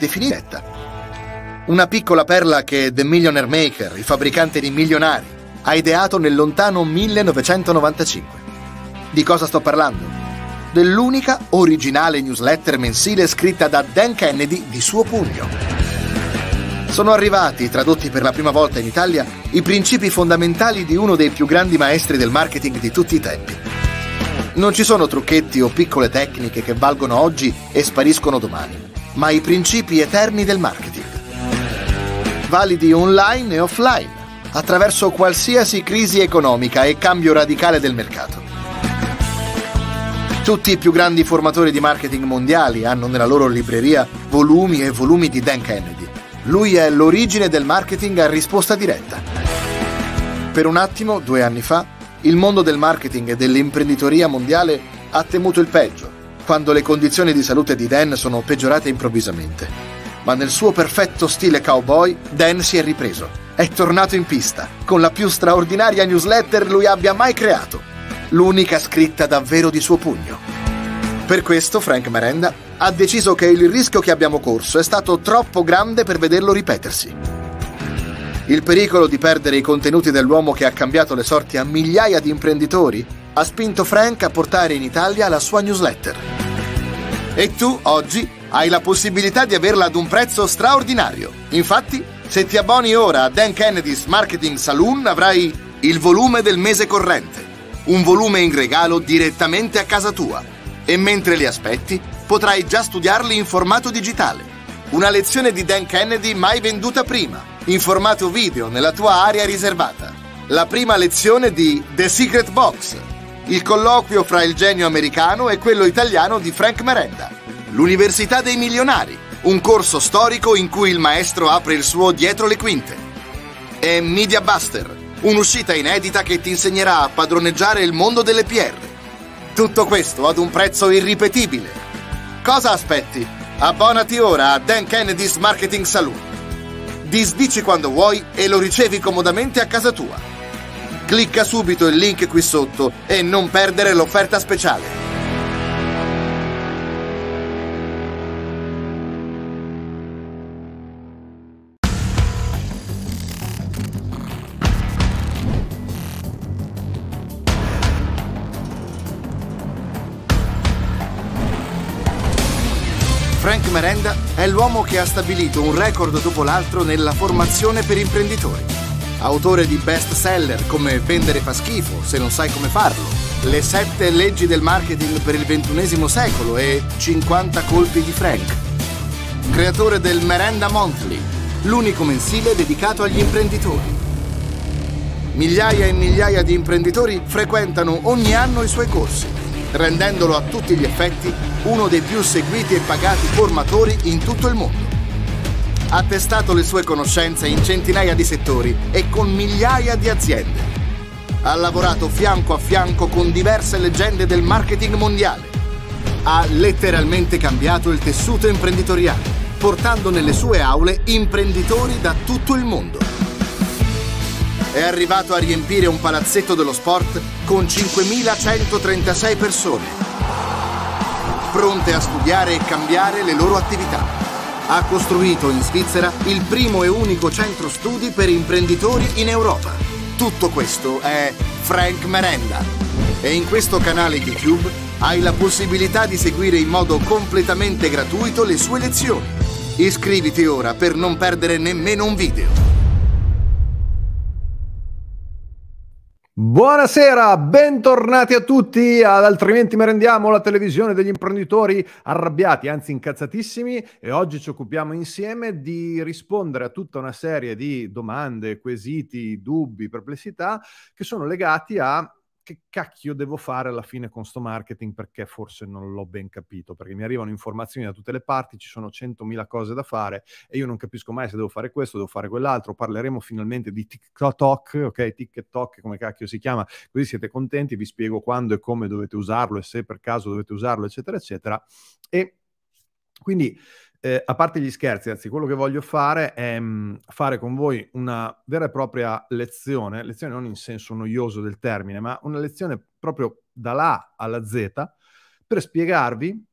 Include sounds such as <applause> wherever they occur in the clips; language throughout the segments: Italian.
definita. Una piccola perla che The Millionaire Maker, il fabbricante di milionari, ha ideato nel lontano 1995. Di cosa sto parlando? Dell'unica originale newsletter mensile scritta da Dan Kennedy di suo pugno. Sono arrivati, tradotti per la prima volta in Italia, i principi fondamentali di uno dei più grandi maestri del marketing di tutti i tempi. Non ci sono trucchetti o piccole tecniche che valgono oggi e spariscono domani ma i principi eterni del marketing. Validi online e offline, attraverso qualsiasi crisi economica e cambio radicale del mercato. Tutti i più grandi formatori di marketing mondiali hanno nella loro libreria volumi e volumi di Dan Kennedy. Lui è l'origine del marketing a risposta diretta. Per un attimo, due anni fa, il mondo del marketing e dell'imprenditoria mondiale ha temuto il peggio quando le condizioni di salute di Dan sono peggiorate improvvisamente. Ma nel suo perfetto stile cowboy, Dan si è ripreso. È tornato in pista, con la più straordinaria newsletter lui abbia mai creato. L'unica scritta davvero di suo pugno. Per questo Frank Merenda ha deciso che il rischio che abbiamo corso è stato troppo grande per vederlo ripetersi. Il pericolo di perdere i contenuti dell'uomo che ha cambiato le sorti a migliaia di imprenditori ha spinto Frank a portare in Italia la sua newsletter. E tu, oggi, hai la possibilità di averla ad un prezzo straordinario. Infatti, se ti abboni ora a Dan Kennedy's Marketing Saloon avrai il volume del mese corrente, un volume in regalo direttamente a casa tua. E mentre li aspetti, potrai già studiarli in formato digitale. Una lezione di Dan Kennedy mai venduta prima, in formato video nella tua area riservata. La prima lezione di The Secret Box, il colloquio fra il genio americano e quello italiano di Frank Merenda. L'Università dei Milionari, un corso storico in cui il maestro apre il suo dietro le quinte. E Media Buster, un'uscita inedita che ti insegnerà a padroneggiare il mondo delle PR. Tutto questo ad un prezzo irripetibile. Cosa aspetti? Abbonati ora a Dan Kennedy's Marketing Saloon. Disdici quando vuoi e lo ricevi comodamente a casa tua. Clicca subito il link qui sotto e non perdere l'offerta speciale. Frank Merenda è l'uomo che ha stabilito un record dopo l'altro nella formazione per imprenditori autore di best seller come Vendere fa schifo se non sai come farlo, Le sette leggi del marketing per il ventunesimo secolo e 50 colpi di Frank. Creatore del Merenda Monthly, l'unico mensile dedicato agli imprenditori. Migliaia e migliaia di imprenditori frequentano ogni anno i suoi corsi, rendendolo a tutti gli effetti uno dei più seguiti e pagati formatori in tutto il mondo ha testato le sue conoscenze in centinaia di settori e con migliaia di aziende. Ha lavorato fianco a fianco con diverse leggende del marketing mondiale. Ha letteralmente cambiato il tessuto imprenditoriale, portando nelle sue aule imprenditori da tutto il mondo. È arrivato a riempire un palazzetto dello sport con 5.136 persone, pronte a studiare e cambiare le loro attività ha costruito in Svizzera il primo e unico centro studi per imprenditori in Europa. Tutto questo è Frank Merenda. E in questo canale YouTube hai la possibilità di seguire in modo completamente gratuito le sue lezioni. Iscriviti ora per non perdere nemmeno un video. Buonasera, bentornati a tutti ad Altrimenti Merendiamo, la televisione degli imprenditori arrabbiati, anzi incazzatissimi e oggi ci occupiamo insieme di rispondere a tutta una serie di domande, quesiti, dubbi, perplessità che sono legati a che cacchio devo fare alla fine con sto marketing perché forse non l'ho ben capito, perché mi arrivano informazioni da tutte le parti, ci sono 100.000 cose da fare e io non capisco mai se devo fare questo, devo fare quell'altro, parleremo finalmente di TikTok, ok, TikTok come cacchio si chiama, così siete contenti, vi spiego quando e come dovete usarlo e se per caso dovete usarlo, eccetera, eccetera. E quindi eh, a parte gli scherzi, anzi, quello che voglio fare è mh, mm, fare con voi una vera e propria lezione, lezione non in senso noioso del termine, ma una lezione proprio dall'A alla Z per spiegarvi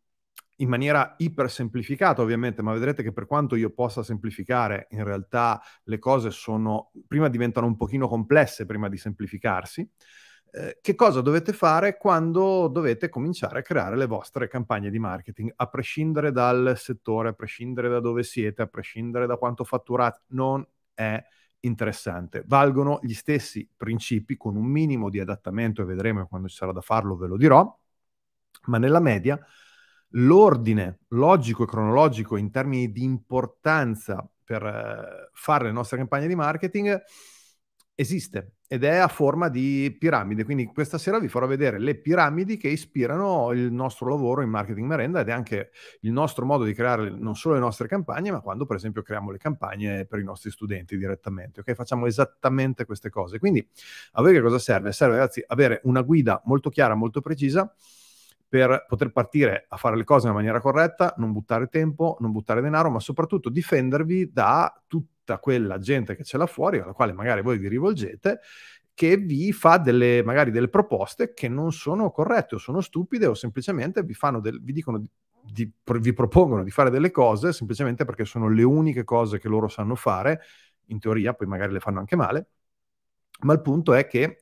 in maniera iper semplificata ovviamente, ma vedrete che per quanto io possa semplificare, in realtà le cose sono, prima diventano un pochino complesse prima di semplificarsi, eh, che cosa dovete fare quando dovete cominciare a creare le vostre campagne di marketing, a prescindere dal settore, a prescindere da dove siete, a prescindere da quanto fatturate, non è interessante. Valgono gli stessi principi con un minimo di adattamento e vedremo quando ci sarà da farlo, ve lo dirò, ma nella media l'ordine logico e cronologico in termini di importanza per eh, fare le nostre campagne di marketing esiste ed è a forma di piramide. Quindi questa sera vi farò vedere le piramidi che ispirano il nostro lavoro in marketing merenda ed è anche il nostro modo di creare non solo le nostre campagne, ma quando per esempio creiamo le campagne per i nostri studenti direttamente. Okay? Facciamo esattamente queste cose. Quindi a voi che cosa serve? Serve ragazzi avere una guida molto chiara, molto precisa per poter partire a fare le cose in maniera corretta, non buttare tempo, non buttare denaro, ma soprattutto difendervi da tutti tutta quella gente che c'è là fuori, alla quale magari voi vi rivolgete, che vi fa delle, magari delle proposte che non sono corrette o sono stupide o semplicemente vi, del, vi, dicono, di, vi propongono di fare delle cose semplicemente perché sono le uniche cose che loro sanno fare, in teoria poi magari le fanno anche male, ma il punto è che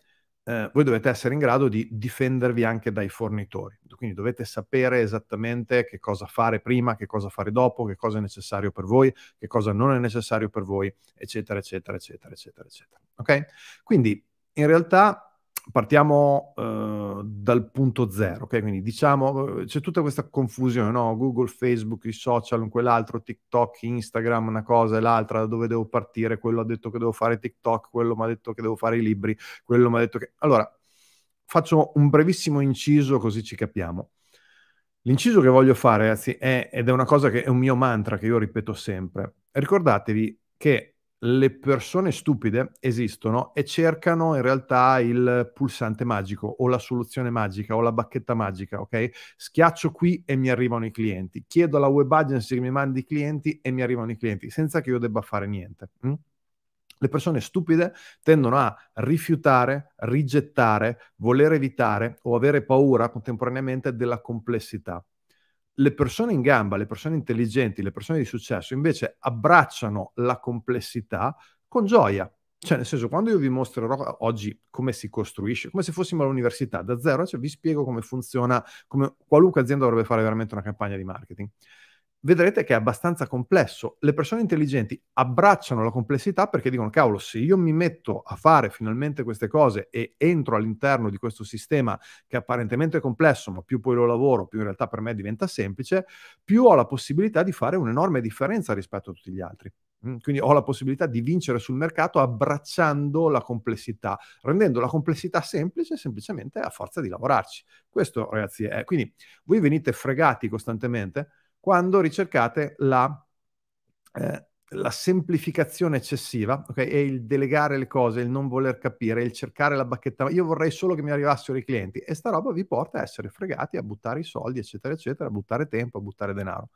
eh, voi dovete essere in grado di difendervi anche dai fornitori. Quindi dovete sapere esattamente che cosa fare prima, che cosa fare dopo, che cosa è necessario per voi, che cosa non è necessario per voi, eccetera, eccetera, eccetera, eccetera, eccetera. Ok? Quindi in realtà partiamo eh, dal punto zero, ok? Quindi diciamo, uhm, c'è tutta questa confusione, no? Google, Facebook, i social, un quell'altro, TikTok, Instagram, una cosa e l'altra, da dove devo partire, quello ha detto che devo fare TikTok, quello mi ha detto che devo fare i libri, quello mi ha detto che... Allora, faccio un brevissimo inciso così ci capiamo. L'inciso che voglio fare, ragazzi, è, ed è una cosa che è un mio mantra che io ripeto sempre, ricordatevi che le persone stupide esistono e cercano in realtà il pulsante magico o la soluzione magica o la bacchetta magica, ok? Schiaccio qui e mi arrivano i clienti. Chiedo alla web agency che mi mandi i clienti e mi arrivano i clienti senza che io debba fare niente. Hm? Le persone stupide tendono a rifiutare, rigettare, voler evitare o avere paura contemporaneamente della complessità le persone in gamba, le persone intelligenti, le persone di successo invece abbracciano la complessità con gioia. Cioè, nel senso, quando io vi mostrerò oggi come si costruisce, come se fossimo all'università da zero, cioè vi spiego come funziona, come qualunque azienda dovrebbe fare veramente una campagna di marketing vedrete che è abbastanza complesso. Le persone intelligenti abbracciano la complessità perché dicono, cavolo, se io mi metto a fare finalmente queste cose e entro all'interno di questo sistema che apparentemente è complesso, ma più poi lo lavoro, più in realtà per me diventa semplice, più ho la possibilità di fare un'enorme differenza rispetto a tutti gli altri. Mm, quindi ho la possibilità di vincere sul mercato abbracciando la complessità, rendendo la complessità semplice semplicemente a forza di lavorarci. Questo, ragazzi, è. Quindi voi venite fregati costantemente quando ricercate la, eh, la semplificazione eccessiva, okay? E il delegare le cose, il non voler capire, il cercare la bacchetta. Io vorrei solo che mi arrivassero i clienti e sta roba vi porta a essere fregati, a buttare i soldi, eccetera, eccetera, a buttare tempo, a buttare denaro.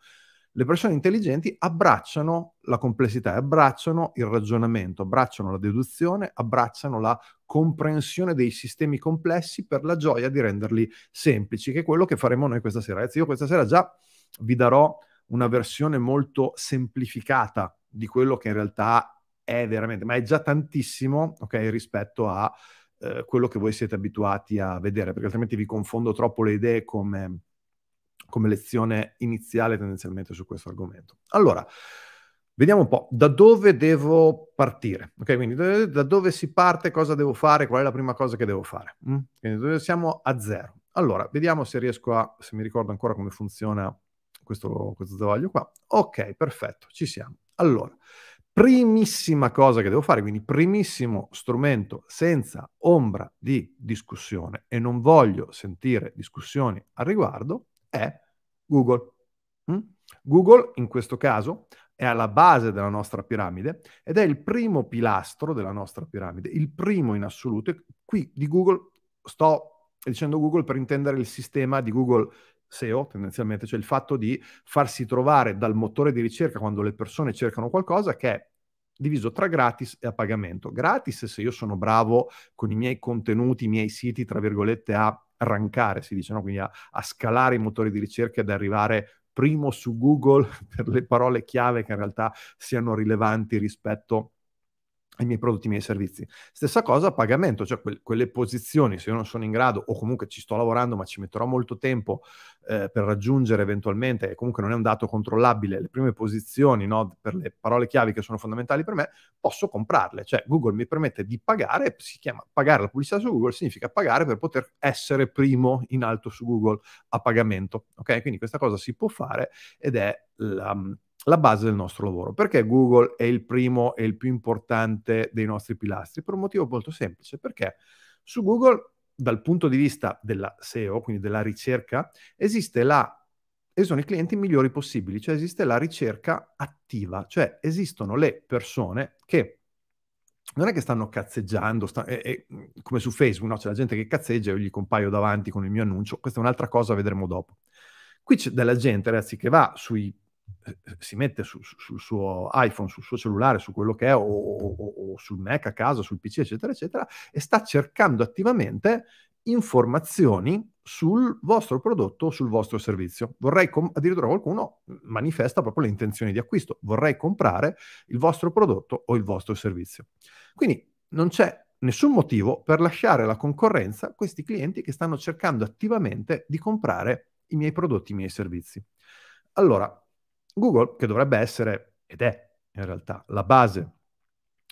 Le persone intelligenti abbracciano la complessità, abbracciano il ragionamento, abbracciano la deduzione, abbracciano la comprensione dei sistemi complessi per la gioia di renderli semplici, che è quello che faremo noi questa sera. Ragazzi, io questa sera già vi darò una versione molto semplificata di quello che in realtà è veramente, ma è già tantissimo, ok, rispetto a eh, quello che voi siete abituati a vedere, perché altrimenti vi confondo troppo le idee come, come lezione iniziale tendenzialmente su questo argomento. Allora, vediamo un po' da dove devo partire, ok? Quindi da dove si parte, cosa devo fare, qual è la prima cosa che devo fare. Mm? Quindi siamo a zero. Allora, vediamo se riesco a, se mi ricordo ancora come funziona questo, questo zavaglio qua. Ok, perfetto, ci siamo. Allora, primissima cosa che devo fare, quindi primissimo strumento senza ombra di discussione e non voglio sentire discussioni al riguardo, è Google. Mm? Google in questo caso è alla base della nostra piramide ed è il primo pilastro della nostra piramide, il primo in assoluto. E qui di Google sto dicendo Google per intendere il sistema di Google SEO tendenzialmente, cioè il fatto di farsi trovare dal motore di ricerca quando le persone cercano qualcosa che è diviso tra gratis e a pagamento. Gratis se io sono bravo con i miei contenuti, i miei siti, tra virgolette, a rankare, si dice, no? quindi a, a scalare i motori di ricerca ed arrivare primo su Google <laughs> per le parole chiave che in realtà siano rilevanti rispetto a i miei prodotti, i miei servizi. Stessa cosa a pagamento, cioè que- quelle posizioni, se io non sono in grado o comunque ci sto lavorando ma ci metterò molto tempo eh, per raggiungere eventualmente, e comunque non è un dato controllabile, le prime posizioni no, per le parole chiavi che sono fondamentali per me, posso comprarle. Cioè Google mi permette di pagare, si chiama pagare la pubblicità su Google, significa pagare per poter essere primo in alto su Google a pagamento. Ok? Quindi questa cosa si può fare ed è la... Um, la base del nostro lavoro. Perché Google è il primo e il più importante dei nostri pilastri? Per un motivo molto semplice, perché su Google, dal punto di vista della SEO, quindi della ricerca, esiste la e sono i clienti migliori possibili, cioè esiste la ricerca attiva, cioè esistono le persone che non è che stanno cazzeggiando, sta, è, è, come su Facebook, no? c'è la gente che cazzeggia, e io gli compaio davanti con il mio annuncio, questa è un'altra cosa, vedremo dopo. Qui c'è della gente, ragazzi, che va sui eh, eh, si mette su, sul suo iPhone, sul suo cellulare, su quello che è, o, o, o, sul Mac a casa, sul PC, eccetera, eccetera, e sta cercando attivamente informazioni sul vostro prodotto, sul vostro servizio. Vorrei com- addirittura qualcuno manifesta proprio le intenzioni di acquisto, vorrei comprare il vostro prodotto o il vostro servizio. Quindi non c'è nessun motivo per lasciare la concorrenza questi clienti che stanno cercando attivamente di comprare i miei prodotti, i miei servizi. Allora, Google, che dovrebbe essere ed è in realtà la base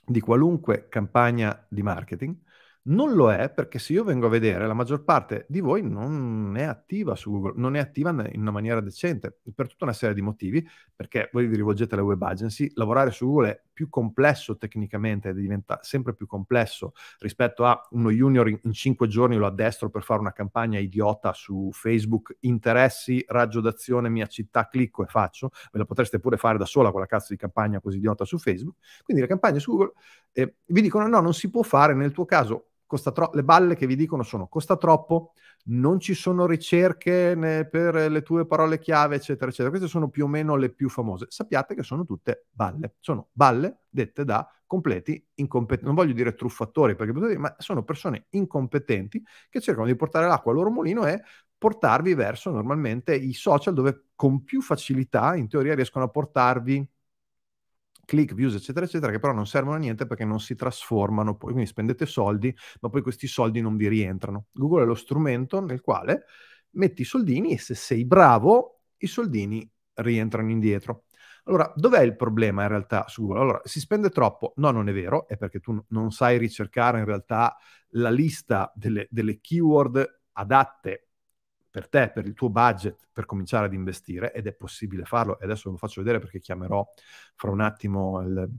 di qualunque campagna di marketing, non lo è perché se io vengo a vedere la maggior parte di voi non è attiva su Google, non è attiva in una maniera decente per tutta una serie di motivi, perché voi vi rivolgete alle web agency, lavorare su Google è più complesso tecnicamente, diventa sempre più complesso rispetto a uno junior in, in 5 giorni lo addestro per fare una campagna idiota su Facebook, interessi, raggio d'azione, mia città, clicco e faccio, ve la potreste pure fare da sola quella cazzo di campagna così idiota su Facebook, quindi le campagne su Google eh, vi dicono no, non si può fare nel tuo caso costa troppo, le balle che vi dicono sono costa troppo, non ci sono ricerche per le tue parole chiave, eccetera, eccetera. Queste sono più o meno le più famose. Sappiate che sono tutte balle, sono balle dette da completi incompetenti, non voglio dire truffatori, perché dire, ma sono persone incompetenti che cercano di portare l'acqua al loro mulino e portarvi verso normalmente i social dove con più facilità in teoria riescono a portarvi click, views, eccetera, eccetera, che però non servono a niente perché non si trasformano poi, quindi spendete soldi, ma poi questi soldi non vi rientrano. Google è lo strumento nel quale metti i soldini e se sei bravo i soldini rientrano indietro. Allora, dov'è il problema in realtà su Google? Allora, si spende troppo? No, non è vero, è perché tu non sai ricercare in realtà la lista delle, delle keyword adatte per te, per il tuo budget, per cominciare ad investire ed è possibile farlo. E adesso lo faccio vedere perché chiamerò fra un attimo il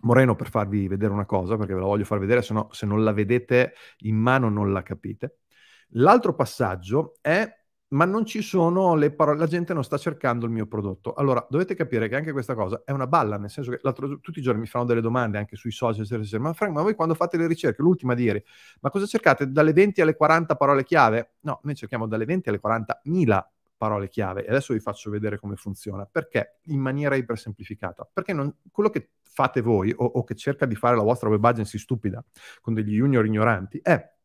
Moreno per farvi vedere una cosa, perché ve la voglio far vedere, se no se non la vedete in mano non la capite. L'altro passaggio è ma non ci sono le parole, la gente non sta cercando il mio prodotto. Allora, dovete capire che anche questa cosa è una balla, nel senso che tutti i giorni mi fanno delle domande anche sui social, eccetera, ma Frank, ma voi quando fate le ricerche, l'ultima di ieri, ma cosa cercate? Dalle 20 alle 40 parole chiave? No, noi cerchiamo dalle 20 alle 40.000 parole chiave e adesso vi faccio vedere come funziona, perché in maniera ipersemplificata, perché non, quello che fate voi o, o che cerca di fare la vostra web agency stupida con degli junior ignoranti è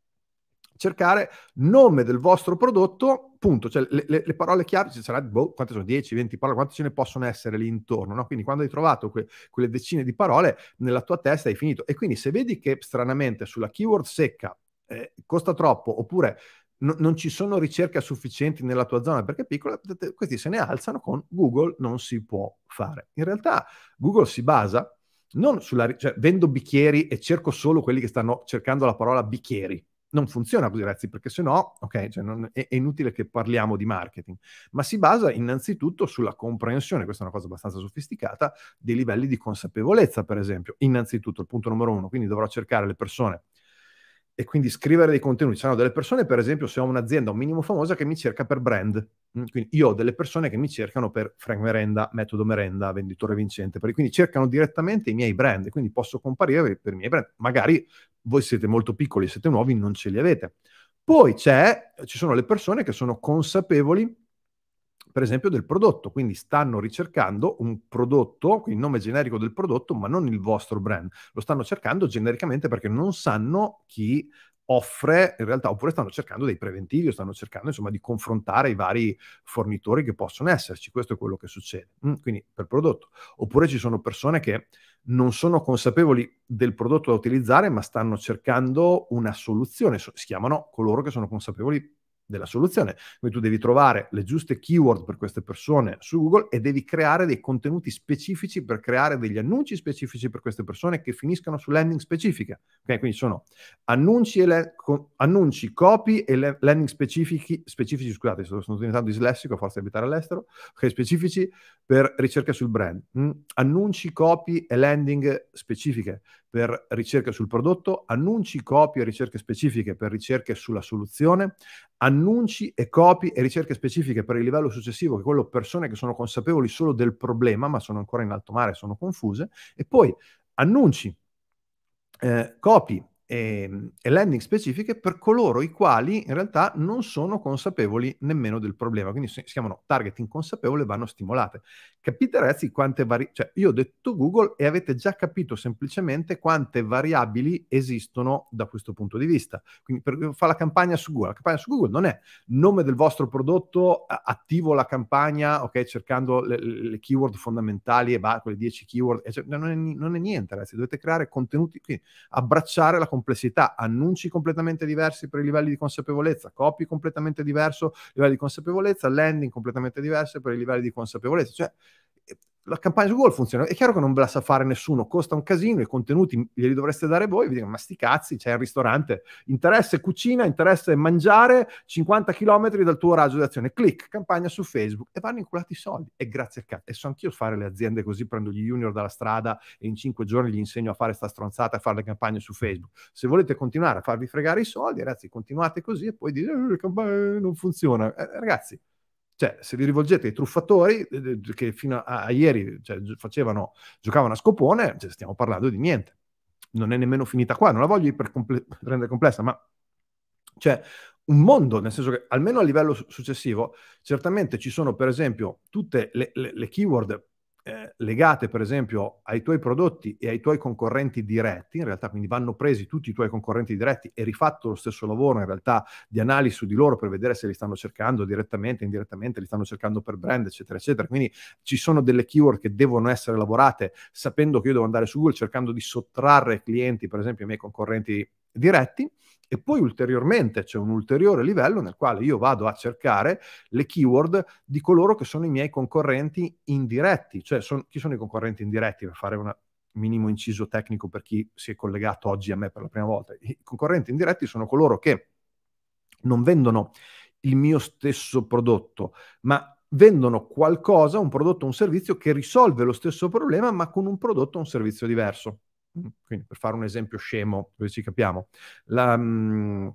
cercare nome del vostro prodotto, punto, cioè le, le, le parole chiave, ci saranno, boh, quante sono, 10, 20 parole, quante ce ne possono essere lì intorno, no? Quindi quando hai trovato que, quelle decine di parole nella tua testa hai finito. E quindi se vedi che stranamente sulla keyword secca eh, costa troppo oppure n- non ci sono ricerche sufficienti nella tua zona perché è piccola, questi se ne alzano con Google non si può fare. In realtà Google si basa non sulla, cioè vendo bicchieri e cerco solo quelli che stanno cercando la parola bicchieri, non funziona così, ragazzi, perché se no, ok, cioè non, è, è, inutile che parliamo di marketing, ma si basa innanzitutto sulla comprensione, questa è una cosa abbastanza sofisticata, dei livelli di consapevolezza, per esempio. Innanzitutto, il punto numero uno, quindi dovrò cercare le persone e quindi scrivere dei contenuti. Ci delle persone, per esempio, se ho un'azienda un minimo famosa che mi cerca per brand, mm, quindi io ho delle persone che mi cercano per Frank Merenda, Metodo Merenda, Venditore Vincente, quindi cercano direttamente i miei brand, quindi posso comparire per i miei brand. Magari voi siete molto piccoli, siete nuovi, non ce li avete. Poi ci sono le persone che sono consapevoli per esempio del prodotto, quindi stanno ricercando un prodotto, il nome generico del prodotto, ma non il vostro brand, lo stanno cercando genericamente perché non sanno chi offre in realtà, oppure stanno cercando dei preventivi o stanno cercando insomma di confrontare i vari fornitori che possono esserci, questo è quello che succede, mm, quindi per prodotto. Oppure ci sono persone che non sono consapevoli del prodotto da utilizzare ma stanno cercando una soluzione, si chiamano coloro che sono consapevoli della soluzione. Quindi tu devi trovare le giuste keyword per queste persone su Google e devi creare dei contenuti specifici per creare degli annunci specifici per queste persone che finiscano su landing specifiche. Okay? Quindi sono annunci, e le, co, annunci copy e le, landing specifici, specifici scusate, sono diventato dislessico forse abitare all'estero, okay, specifici per ricerca sul brand. Mm? Annunci, copy e landing specifiche per ricerche sul prodotto, annunci, copie e ricerche specifiche per ricerche sulla soluzione, annunci e copie e ricerche specifiche per il livello successivo, che è quello persone che sono consapevoli solo del problema, ma sono ancora in alto mare, sono confuse, e poi annunci, eh, copie e, e, landing specifiche per coloro i quali in realtà non sono consapevoli nemmeno del problema. Quindi si chiamano targeting consapevole e vanno stimolate. Capite ragazzi quante variabili, cioè io ho detto Google e avete già capito semplicemente quante variabili esistono da questo punto di vista. Quindi per, fare la campagna su Google, la campagna su Google non è nome del vostro prodotto, attivo la campagna, ok, cercando le, le keyword fondamentali e va, quelle 10 keyword, cioè, non, è, non, è, niente ragazzi, dovete creare contenuti, quindi abbracciare la complessità, annunci completamente diversi per i livelli di consapevolezza, copy completamente diverso, livelli di consapevolezza, landing completamente diverso per i livelli di consapevolezza, cioè la campagna su Google funziona. È chiaro che non ve la sa fare nessuno, costa un casino, i contenuti glieli dovreste dare voi, vi dico, ma sti cazzi, c'è il ristorante, interesse cucina, interesse mangiare 50 km dal tuo raggio di azione, clic, campagna su Facebook e vanno inculati i soldi. E grazie a cazzo, e so anch'io fare le aziende così, prendo gli junior dalla strada e in 5 giorni gli insegno a fare sta stronzata, a fare le campagne su Facebook. Se volete continuare a farvi fregare i soldi, ragazzi, continuate così e poi dite, eh, non funziona. Eh, ragazzi, cioè, se vi rivolgete ai truffatori che fino a, a ieri cioè, facevano, giocavano a scopone, cioè, stiamo parlando di niente. Non è nemmeno finita qua, non la voglio per rendere complessa, ma c'è cioè, un mondo, nel senso che almeno a livello successivo, certamente ci sono per esempio tutte le, le, le keyword eh, legate per esempio ai tuoi prodotti e ai tuoi concorrenti diretti, in realtà quindi vanno presi tutti i tuoi concorrenti diretti e rifatto lo stesso lavoro in realtà di analisi su di loro per vedere se li stanno cercando direttamente, indirettamente, li stanno cercando per brand, eccetera, eccetera. Quindi ci sono delle keyword che devono essere lavorate sapendo che io devo andare su Google cercando di sottrarre clienti, per esempio, ai miei concorrenti diretti e poi ulteriormente c'è un ulteriore livello nel quale io vado a cercare le keyword di coloro che sono i miei concorrenti indiretti, cioè son, chi sono i concorrenti indiretti per fare un minimo inciso tecnico per chi si è collegato oggi a me per la prima volta. I concorrenti indiretti sono coloro che non vendono il mio stesso prodotto, ma vendono qualcosa, un prodotto o un servizio che risolve lo stesso problema, ma con un prodotto o un servizio diverso. Mm, quindi per fare un esempio scemo, dove ci capiamo, la, mm,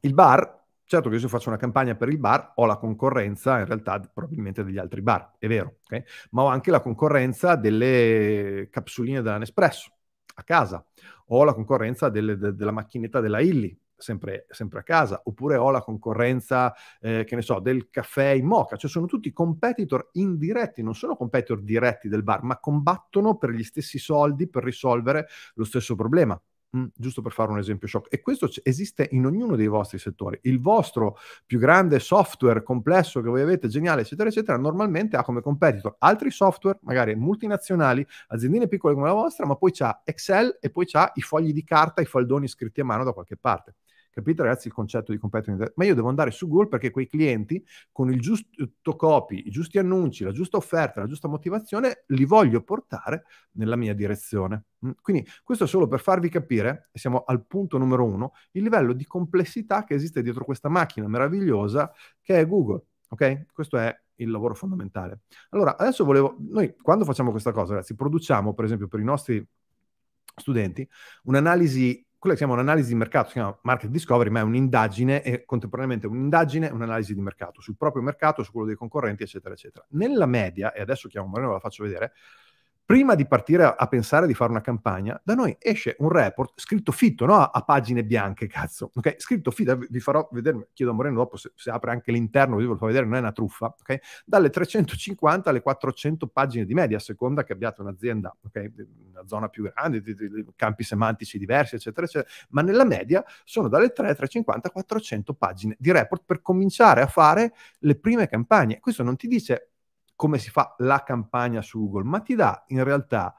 il bar, certo che se io faccio una campagna per il bar ho la concorrenza in realtà probabilmente degli altri bar, è vero, okay? ma ho anche la concorrenza delle capsuline della Nespresso a casa, ho la concorrenza delle, de, della macchinetta della Illy, sempre, sempre a casa, oppure ho la concorrenza, eh, che ne so, del caffè in moca, cioè sono tutti competitor indiretti, non sono competitor diretti del bar, ma combattono per gli stessi soldi per risolvere lo stesso problema. Mm, giusto per fare un esempio shock. E questo c- esiste in ognuno dei vostri settori. Il vostro più grande software complesso che voi avete, geniale, eccetera, eccetera, normalmente ha come competitor altri software, magari multinazionali, aziendine piccole come la vostra, ma poi c'ha Excel e poi c'ha i fogli di carta, i faldoni scritti a mano da qualche parte. Capite ragazzi il concetto di competitive Ma io devo andare su Google perché quei clienti con il giusto copy, i giusti annunci, la giusta offerta, la giusta motivazione, li voglio portare nella mia direzione. Mm, quindi questo è solo per farvi capire, e siamo al punto numero uno, il livello di complessità che esiste dietro questa macchina meravigliosa che è Google. Ok? Questo è il lavoro fondamentale. Allora, adesso volevo, noi quando facciamo questa cosa, ragazzi, produciamo per esempio per i nostri studenti un'analisi quella che si chiama un'analisi di mercato, si chiama market discovery, ma è un'indagine e contemporaneamente un'indagine e un'analisi di mercato sul proprio mercato, su quello dei concorrenti, eccetera, eccetera. Nella media, e adesso chiamo Moreno, ve la faccio vedere, prima di partire a, a, pensare di fare una campagna, da noi esce un report scritto fitto, no a, a pagine bianche, <laughs> cazzo, ok? Scritto fitto, eh, vi farò vedere, chiedo a Moreno dopo se, se apre anche l'interno, vi farò vedere, non è una truffa, ok? Dalle 350 alle 400 pagine di media, a seconda che abbiate un'azienda, ok? Una zona più grande, di, di, di, campi semantici diversi, eccetera, eccetera, ma nella media sono dalle 3, 350 a 400 pagine di report per cominciare a fare le prime campagne. Questo non ti dice come si fa la campagna su Google, ma ti dà in realtà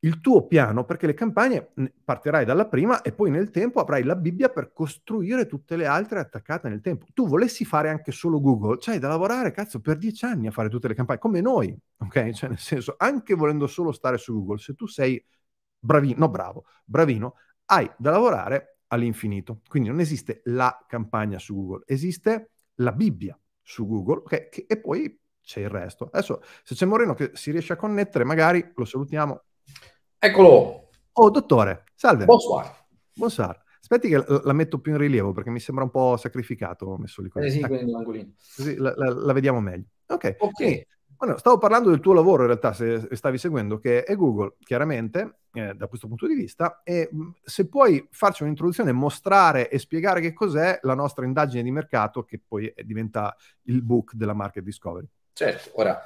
il tuo piano, perché le campagne partirai dalla prima e poi nel tempo avrai la Bibbia per costruire tutte le altre attaccate nel tempo. Tu volessi fare anche solo Google, cioè da lavorare, cazzo, per dieci anni a fare tutte le campagne, come noi, ok? <laughs> Cioè nel senso, anche volendo solo stare su Google, se tu sei bravino, no bravo, bravino, hai da lavorare all'infinito. Quindi non esiste la campagna su Google, esiste la Bibbia su Google, ok? Che, e poi c'è il resto. Adesso, se c'è Moreno che si riesce a connettere, magari lo salutiamo. Eccolo. Oh, dottore, salve. Bonsoir. Bonsoir. Aspetti che la, la metto più in rilievo perché mi sembra un po' sacrificato Ho messo lì. Eh sì, ah, così ecco. la, la, la, vediamo meglio. Ok. okay. Quindi, stavo parlando del tuo lavoro in realtà, se stavi seguendo, che è Google, chiaramente, eh, da questo punto di vista, e mm, se puoi farci un'introduzione, mostrare e spiegare che cos'è la nostra indagine di mercato che poi diventa il book della Market Discovery. Certo, ora,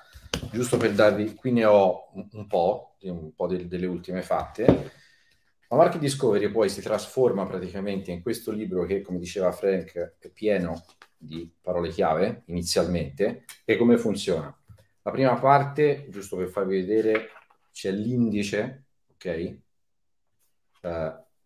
giusto per darvi, qui ne ho un, po', un po' del, delle ultime fatte. Ma Market Discovery poi si trasforma praticamente in questo libro che, come diceva Frank, è pieno di parole chiave inizialmente. E come funziona? La prima parte, giusto per farvi vedere, c'è l'indice, ok? Uh,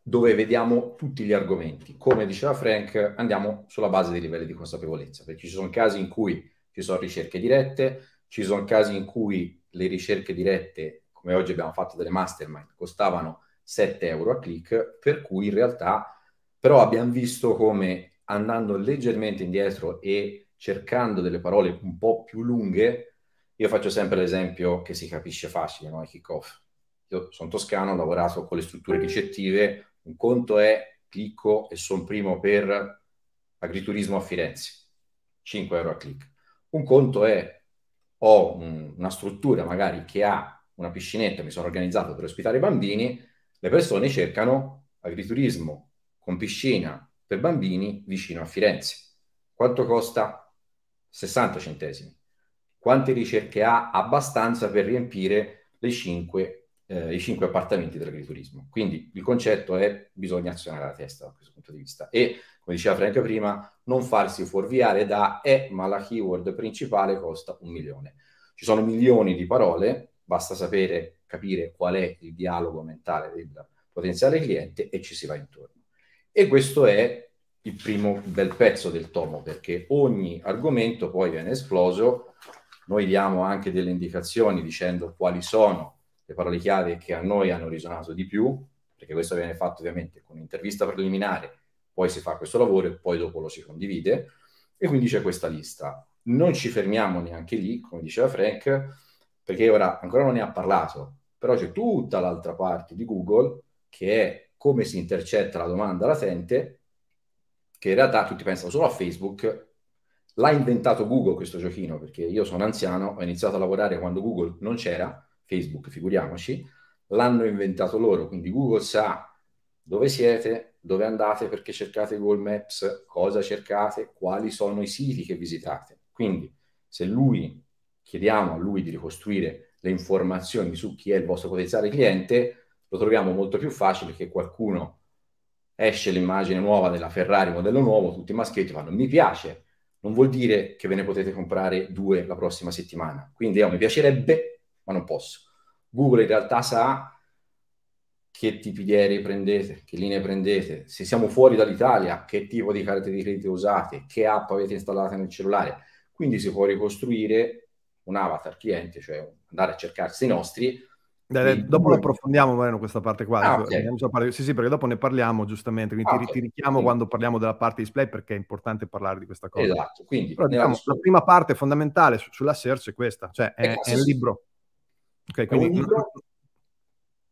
dove vediamo tutti gli argomenti. Come diceva Frank, andiamo sulla base dei livelli di consapevolezza, perché ci sono casi in cui ci sono ricerche dirette, ci sono casi in cui le ricerche dirette, come oggi abbiamo fatto delle mastermind, costavano 7 euro a click, per cui in realtà però abbiamo visto come andando leggermente indietro e cercando delle parole un po' più lunghe, io faccio sempre l'esempio che si capisce facile, no? I kick-off. Io sono toscano, ho lavorato con le strutture ricettive, un conto è clicco e sono primo per agriturismo a Firenze, 5 euro a click. Un conto è ho una struttura magari che ha una piscinetta, mi sono organizzato per ospitare i bambini, le persone cercano agriturismo con piscina per bambini vicino a Firenze. Quanto costa? 60 centesimi. Quante ricerche ha abbastanza per riempire le 5 eh, i cinque appartamenti dell'agriturismo. Quindi il concetto è bisogna azionare la testa da questo punto di vista e, come diceva Frank prima, non farsi fuorviare da eh, ma la keyword principale costa un milione. Ci sono milioni di parole, basta sapere, capire qual è il dialogo mentale del potenziale cliente e ci si va intorno. E questo è il primo bel pezzo del tomo, perché ogni argomento poi viene esploso. Noi diamo anche delle indicazioni dicendo quali sono le parole chiave che a noi hanno risonato di più, perché questo viene fatto ovviamente con un'intervista preliminare, poi si fa questo lavoro e poi dopo lo si condivide, e quindi c'è questa lista. Non ci fermiamo neanche lì, come diceva Frank, perché ora ancora non ne ha parlato, però c'è tutta l'altra parte di Google che è come si intercetta la domanda latente, che in realtà tutti pensano solo a Facebook, l'ha inventato Google questo giochino, perché io sono anziano, ho iniziato a lavorare quando Google non c'era, Facebook, figuriamoci, l'hanno inventato loro, quindi Google sa dove siete, dove andate, perché cercate Google Maps, cosa cercate, quali sono i siti che visitate. Quindi se lui, chiediamo a lui di ricostruire le informazioni su chi è il vostro potenziale cliente, lo troviamo molto più facile che qualcuno esce l'immagine nuova della Ferrari, modello nuovo, tutti i maschietti fanno mi piace, non vuol dire che ve ne potete comprare due la prossima settimana. Quindi oh, mi piacerebbe ma non posso. Google in realtà sa che tipi di aerei prendete, che linee prendete, se siamo fuori dall'Italia, che tipo di carte di credito usate, che app avete installata nel cellulare. Quindi si può ricostruire un avatar cliente, cioè andare a cercarsi i nostri. Dai, e... dopo lo approfondiamo, Marino, questa parte qua. Ah, okay. Sì, sì, perché dopo ne parliamo giustamente, quindi ah, ti, okay. richiamo sì. quando parliamo della parte display perché è importante parlare di questa cosa. Esatto, quindi... Però, diciamo, la prima parte fondamentale sulla search è questa, cioè è, è, è un libro Okay, quindi... libro,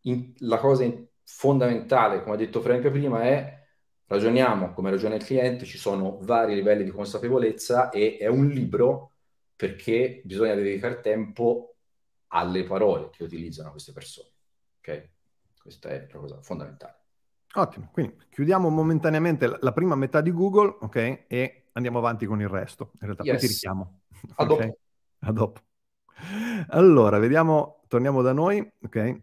in, la cosa fondamentale, come ha detto Frank prima, è ragioniamo come ragiona il cliente, ci sono vari livelli di consapevolezza e è un libro perché bisogna dedicare tempo alle parole che utilizzano queste persone. Okay? Questa è la cosa fondamentale. Ottimo, quindi chiudiamo momentaneamente la prima metà di Google, ok? E andiamo avanti con il resto. In realtà yes. poi ti richiamo. A okay? dopo. A dopo. Allora, vediamo, torniamo da noi, ok?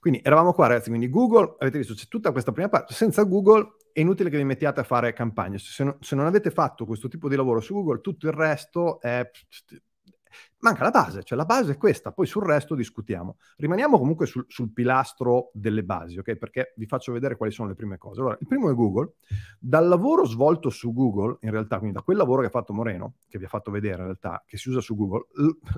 Quindi eravamo qua, ragazzi, quindi Google, avete visto, c'è tutta questa prima parte, senza Google è inutile che vi mettiate a fare campagne, se se non avete fatto questo tipo di lavoro su Google, tutto il resto è manca la base, cioè la base è questa, poi sul resto discutiamo. Rimaniamo comunque sul, sul pilastro delle basi, ok? Perché vi faccio vedere quali sono le prime cose. Allora, il primo è Google. Dal lavoro svolto su Google, in realtà, quindi da quel lavoro che ha fatto Moreno, che vi ha fatto vedere in realtà, che si usa su Google,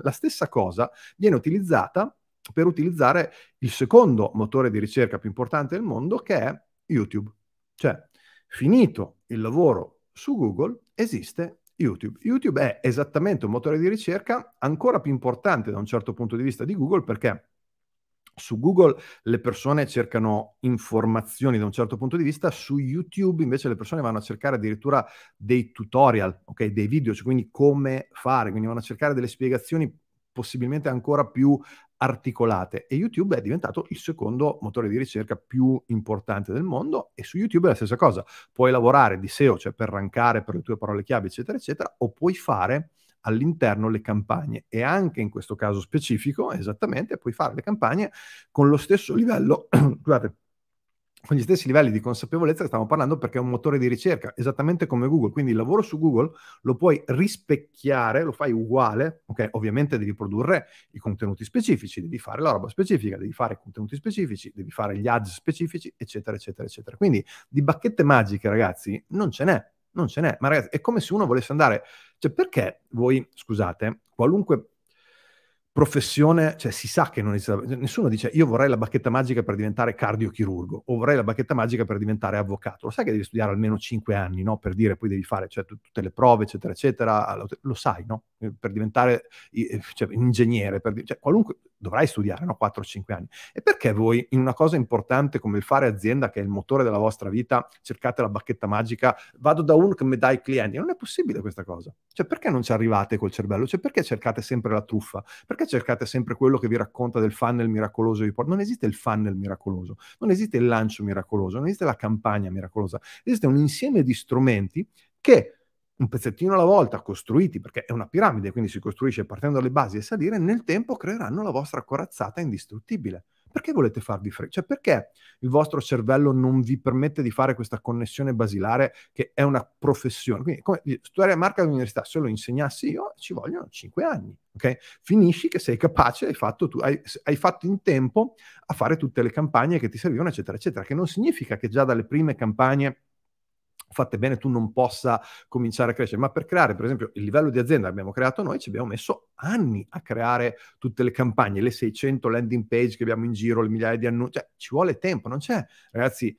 la stessa cosa viene utilizzata per utilizzare il secondo motore di ricerca più importante del mondo, che è YouTube. Cioè, finito il lavoro su Google, esiste YouTube. YouTube è esattamente un motore di ricerca ancora più importante da un certo punto di vista di Google perché su Google le persone cercano informazioni da un certo punto di vista, su YouTube invece le persone vanno a cercare addirittura dei tutorial, okay? dei video, cioè quindi come fare, quindi vanno a cercare delle spiegazioni possibilmente ancora più articolate e YouTube è diventato il secondo motore di ricerca più importante del mondo e su YouTube è la stessa cosa. Puoi lavorare di SEO, cioè per rankare per le tue parole chiave, eccetera, eccetera, o puoi fare all'interno le campagne e anche in questo caso specifico, esattamente, puoi fare le campagne con lo stesso livello, <clears throat> scusate con gli stessi livelli di consapevolezza che stiamo parlando perché è un motore di ricerca, esattamente come Google. Quindi il lavoro su Google lo puoi rispecchiare, lo fai uguale, ok? Ovviamente devi produrre i contenuti specifici, devi fare la roba specifica, devi fare i contenuti specifici, devi fare gli ads specifici, eccetera, eccetera, eccetera. Quindi di bacchette magiche, ragazzi, non ce n'è, non ce n'è. Ma ragazzi, è come se uno volesse andare... Cioè, perché voi, scusate, qualunque professione, cioè si sa che non esiste, cioè, nessuno dice io vorrei la bacchetta magica per diventare cardiochirurgo o vorrei la bacchetta magica per diventare avvocato, lo sai che devi studiare almeno 5 anni, no? Per dire poi devi fare cioè, t- tutte le prove, eccetera, eccetera, lo sai, no? Per diventare cioè, ingegnere, per, cioè, qualunque, dovrai studiare, no? 4-5 anni. E perché voi in una cosa importante come il fare azienda, che è il motore della vostra vita, cercate la bacchetta magica, vado da uno che mi dà i clienti? Non è possibile questa cosa. Cioè perché non ci arrivate col cervello? Cioè perché cercate sempre la truffa? Perché cercate sempre quello che vi racconta del funnel miracoloso? Non esiste il funnel miracoloso, non esiste il lancio miracoloso, non esiste la campagna miracolosa, esiste un insieme di strumenti che un pezzettino alla volta, costruiti, perché è una piramide, quindi si costruisce partendo dalle basi e salire, nel tempo creeranno la vostra corazzata indistruttibile. Perché volete farvi freddo? Cioè, perché il vostro cervello non vi permette di fare questa connessione basilare che è una professione? Quindi, come studiare marca all'università, se lo insegnassi io, ci vogliono cinque anni, ok? Finisci che sei capace, hai fatto, tu, hai, hai fatto in tempo a fare tutte le campagne che ti servivano, eccetera, eccetera, che non significa che già dalle prime campagne fatte bene tu non possa cominciare a crescere, ma per creare per esempio il livello di azienda che abbiamo creato noi ci abbiamo messo anni a creare tutte le campagne, le 600 landing page che abbiamo in giro, le migliaia di annunci, cioè, ci vuole tempo, non c'è ragazzi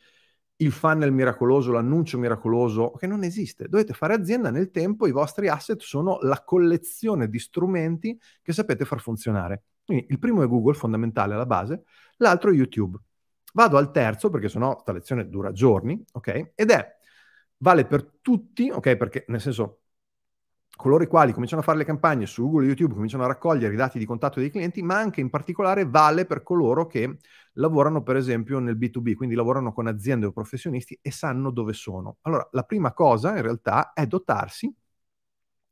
il funnel miracoloso, l'annuncio miracoloso, che non esiste. Dovete fare azienda nel tempo, i vostri asset sono la collezione di strumenti che sapete far funzionare. Quindi il primo è Google, fondamentale alla base, l'altro è YouTube. Vado al terzo, perché sennò questa lezione dura giorni, ok? Ed è Vale per tutti, ok? Perché nel senso, coloro i quali cominciano a fare le campagne su Google e YouTube cominciano a raccogliere i dati di contatto dei clienti, ma anche in particolare vale per coloro che lavorano per esempio nel B2B, quindi lavorano con aziende o professionisti e sanno dove sono. Allora, la prima cosa in realtà è dotarsi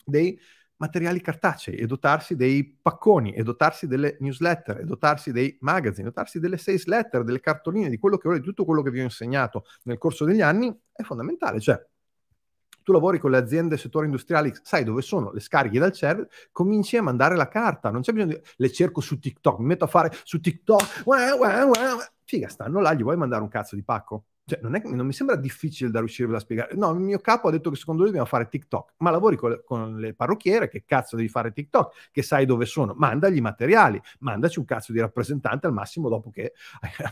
dei materiali cartacei e dotarsi dei pacconi e dotarsi delle newsletter e dotarsi dei magazine, dotarsi delle sales letter, delle cartoline, di quello che volete, tutto quello che vi ho insegnato nel corso degli anni è fondamentale, cioè tu lavori con le aziende settore industriale, sai dove sono, le scarichi dal cervello, cominci a mandare la carta, non c'è bisogno di... le cerco su TikTok, mi metto a fare su TikTok, uah, uah, uah. figa, stanno là, gli vuoi mandare un cazzo di pacco? Cioè, non, è, non, mi sembra difficile da riuscire a spiegare. No, il mio capo ha detto che secondo lui dobbiamo fare TikTok, ma lavori con le, con le, parrucchiere, che cazzo devi fare TikTok, che sai dove sono, mandagli i materiali, mandaci un cazzo di rappresentante al massimo dopo che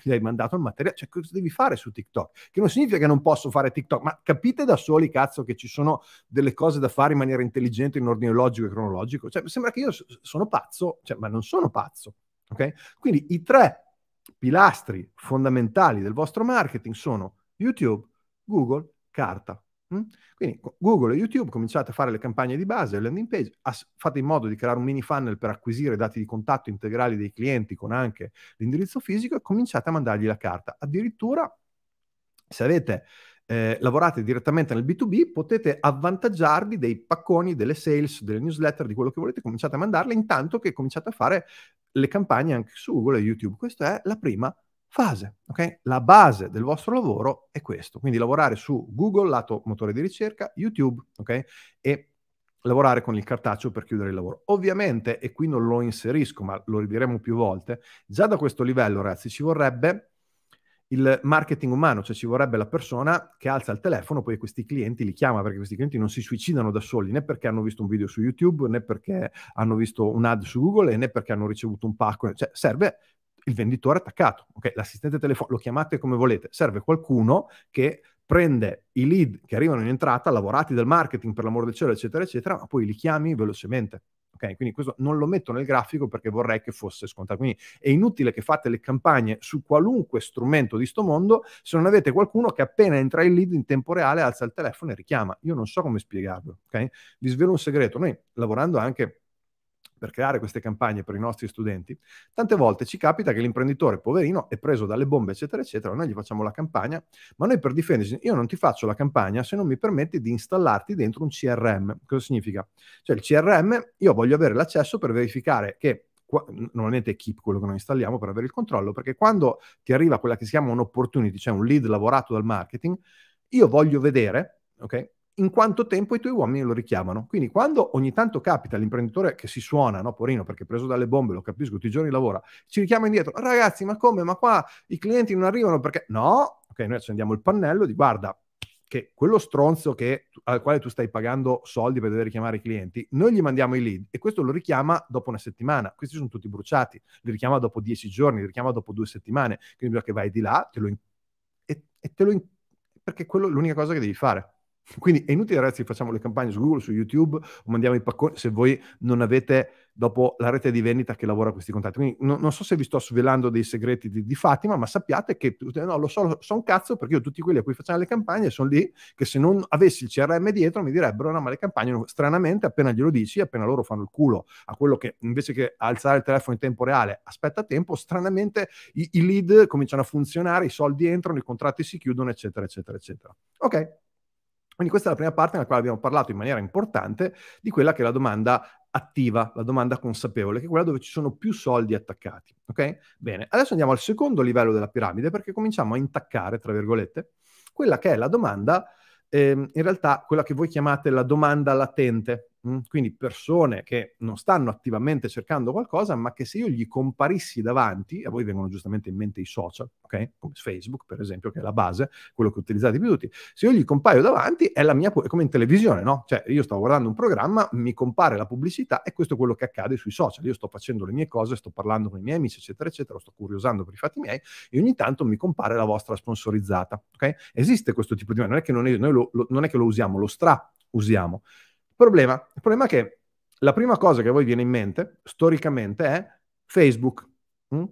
gli <laughs> hai mandato il materiale. Cioè, cosa devi fare su TikTok? Che non significa che non posso fare TikTok, ma capite da soli, cazzo, che ci sono delle cose da fare in maniera intelligente, in ordine logico e cronologico. Cioè, sembra che io sono pazzo, cioè, ma non sono pazzo. Okay? Quindi i tre pilastri fondamentali del vostro marketing sono YouTube, Google, carta. Mm? Quindi Google e YouTube cominciate a fare le campagne di base, le landing page, fate in modo di creare un mini funnel per acquisire dati di contatto integrali dei clienti con anche l'indirizzo fisico e cominciate a mandargli la carta. Addirittura se avete eh, lavorate direttamente nel B2B, potete avvantaggiarvi dei pacconi, delle sales, delle newsletter, di quello che volete, cominciate a mandarle intanto che cominciate a fare le campagne anche su Google e YouTube. Questa è la prima fase, ok? La base del vostro lavoro è questo, quindi lavorare su Google, lato motore di ricerca, YouTube, ok? E lavorare con il cartaccio per chiudere il lavoro. Ovviamente, e qui non lo inserisco, ma lo ridiremo più volte, già da questo livello, ragazzi, ci vorrebbe il marketing umano, cioè ci vorrebbe la persona che alza il telefono, poi questi clienti li chiama perché questi clienti non si suicidano da soli, né perché hanno visto un video su YouTube, né perché hanno visto un ad su Google, né perché hanno ricevuto un pacco, cioè serve il venditore attaccato, okay? l'assistente telefono, lo chiamate come volete, serve qualcuno che prende i lead che arrivano in entrata, lavorati dal marketing per l'amore del cielo, eccetera, eccetera, ma poi li chiami velocemente ok? Quindi questo non lo metto nel grafico perché vorrei che fosse scontato. Quindi è inutile che fate le campagne su qualunque strumento di sto mondo se non avete qualcuno che appena entra il lead in tempo reale alza il telefono e richiama. Io non so come spiegarlo, ok? Vi svelo un segreto, noi lavorando anche per creare queste campagne per i nostri studenti, tante volte ci capita che l'imprenditore poverino è preso dalle bombe, eccetera, eccetera, noi gli facciamo la campagna, ma noi per difenderci, io non ti faccio la campagna se non mi permetti di installarti dentro un CRM. Cosa significa? Cioè il CRM, io voglio avere l'accesso per verificare che normalmente è Keep quello che noi installiamo per avere il controllo, perché quando ti arriva quella che si chiama un'opportunity, cioè un lead lavorato dal marketing, io voglio vedere, ok? in quanto tempo i tuoi uomini lo richiamano. Quindi quando ogni tanto capita l'imprenditore che si suona, no, Porino, perché preso dalle bombe, lo capisco, tutti i giorni lavora, ci richiama indietro, ragazzi, ma come? Ma qua i clienti non arrivano perché... No, ok, noi accendiamo il pannello di guarda che quello stronzo che, al quale tu stai pagando soldi per dover richiamare i clienti, noi gli mandiamo i lead e questo lo richiama dopo una settimana. Questi sono tutti bruciati, li richiama dopo dieci giorni, li richiama dopo due settimane. Quindi bisogna che vai di là te in- e, e te lo... In- perché quello è l'unica cosa che devi fare quindi è inutile ragazzi che facciamo le campagne su Google, su YouTube, o mandiamo i pacconi se voi non avete dopo la rete di vendita che lavora questi contatti. Quindi no, non so se vi sto svelando dei segreti di, di Fatima, ma sappiate che no, lo so, so un cazzo perché io tutti quelli a cui facciamo le campagne sono lì che se non avessi il CRM dietro mi direbbero no, ma le campagne stranamente appena glielo dici, appena loro fanno il culo a quello che invece che alzare il telefono in tempo reale aspetta tempo, stranamente i, i lead cominciano a funzionare, i soldi entrano, i contratti si chiudono, eccetera, eccetera, eccetera. Ok. Quindi questa è la prima parte nella quale abbiamo parlato in maniera importante di quella che è la domanda attiva, la domanda consapevole, che è quella dove ci sono più soldi attaccati. Ok? Bene, adesso andiamo al secondo livello della piramide perché cominciamo a intaccare, tra virgolette, quella che è la domanda, ehm, in realtà quella che voi chiamate la domanda latente, quindi persone che non stanno attivamente cercando qualcosa, ma che se io gli comparissi davanti, a voi vengono giustamente in mente i social, ok? Come Facebook, per esempio, che è la base, quello che utilizzate più tutti. Se io gli compaio davanti, è la mia è come in televisione, no? Cioè, io sto guardando un programma, mi compare la pubblicità e questo è quello che accade sui social. Io sto facendo le mie cose, sto parlando con i miei amici, eccetera, eccetera, sto curiosando per i fatti miei e ogni tanto mi compare la vostra sponsorizzata, ok? Esiste questo tipo di... non è che, non è, noi lo, lo, non è che lo usiamo, lo stra usiamo. Il problema, il problema è che la prima cosa che a voi viene in mente, storicamente, è Facebook. Mm?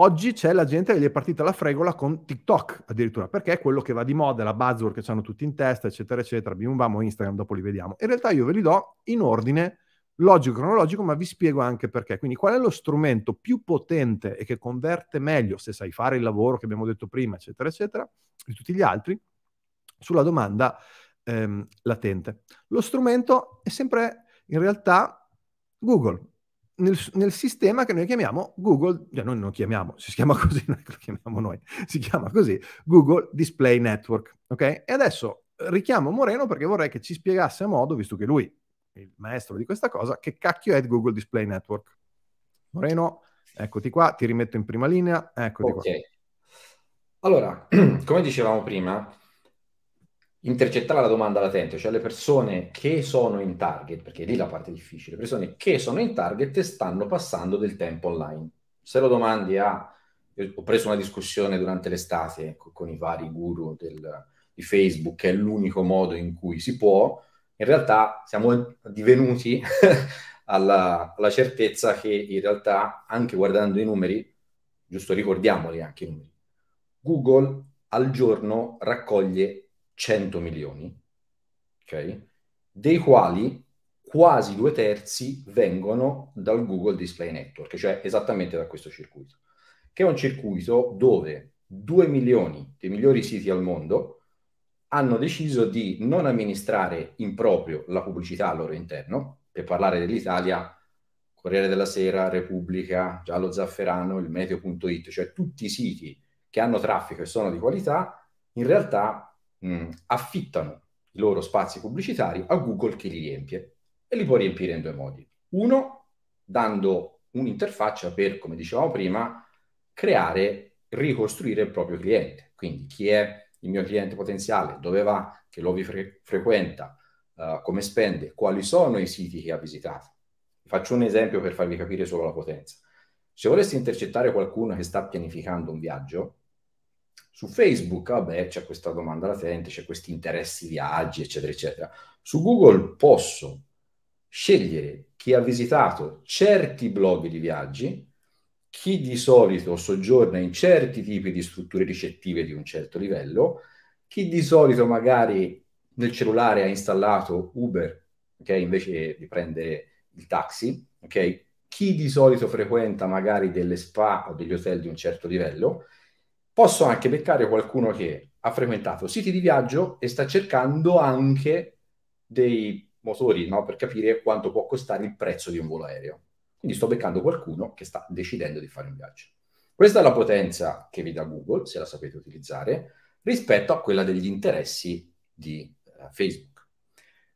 Oggi c'è la gente che gli è partita la fregola con TikTok addirittura, perché è quello che va di moda, la buzzword che hanno tutti in testa, eccetera, eccetera. Bim bam, Instagram, dopo li vediamo. In realtà io ve li do in ordine logico-cronologico, ma vi spiego anche perché. Quindi qual è lo strumento più potente e che converte meglio, se sai fare il lavoro che abbiamo detto prima, eccetera, eccetera, di tutti gli altri, sulla domanda ehm, latente. Lo strumento è sempre in realtà Google, nel, nel, sistema che noi chiamiamo Google, cioè noi non chiamiamo, si chiama così, <laughs> noi lo chiamiamo noi, si chiama così Google Display Network, ok? E adesso richiamo Moreno perché vorrei che ci spiegasse a modo, visto che lui è il maestro di questa cosa, che cacchio è Google Display Network. Moreno, eccoti qua, ti rimetto in prima linea, eccoti okay. qua. Allora, <clears throat> come dicevamo prima, intercettare la domanda latente, cioè le persone che sono in target, perché è lì la parte difficile, le persone che sono in target e stanno passando del tempo online. Se lo domandi a... Ho preso una discussione durante l'estate con i vari guru del, di Facebook, che è l'unico modo in cui si può, in realtà siamo divenuti <laughs> alla, alla certezza che in realtà, anche guardando i numeri, giusto ricordiamoli anche i numeri, Google al giorno raccoglie 100 milioni, okay, dei quali quasi due terzi vengono dal Google Display Network, cioè esattamente da questo circuito, che è un circuito dove 2 milioni dei migliori siti al mondo hanno deciso di non amministrare in proprio la pubblicità al loro interno, per parlare dell'Italia, Corriere della Sera, Repubblica, Giallo Zafferano, il Meteo.it, cioè tutti i siti che hanno traffico e sono di qualità, in realtà mh, mm. affittano i loro spazi pubblicitari a Google che li riempie e li può riempire in due modi. Uno, dando un'interfaccia per, come dicevamo prima, creare, ricostruire il proprio cliente. Quindi chi è il mio cliente potenziale, dove va, che lobby fre- frequenta, uh, come spende, quali sono i siti che ha visitato. Faccio un esempio per farvi capire solo la potenza. Se volessi intercettare qualcuno che sta pianificando un viaggio, su Facebook, vabbè, c'è questa domanda latente, c'è questi interessi, viaggi, eccetera, eccetera. Su Google posso scegliere chi ha visitato certi blog di viaggi, chi di solito soggiorna in certi tipi di strutture ricettive di un certo livello, chi di solito magari nel cellulare ha installato Uber, ok, invece di prendere il taxi, ok, chi di solito frequenta magari delle spa o degli hotel di un certo livello, posso anche beccare qualcuno che ha frequentato siti di viaggio e sta cercando anche dei motori no? per capire quanto può costare il prezzo di un volo aereo. Quindi sto beccando qualcuno che sta decidendo di fare un viaggio. Questa è la potenza che vi dà Google, se la sapete utilizzare, rispetto a quella degli interessi di uh, Facebook.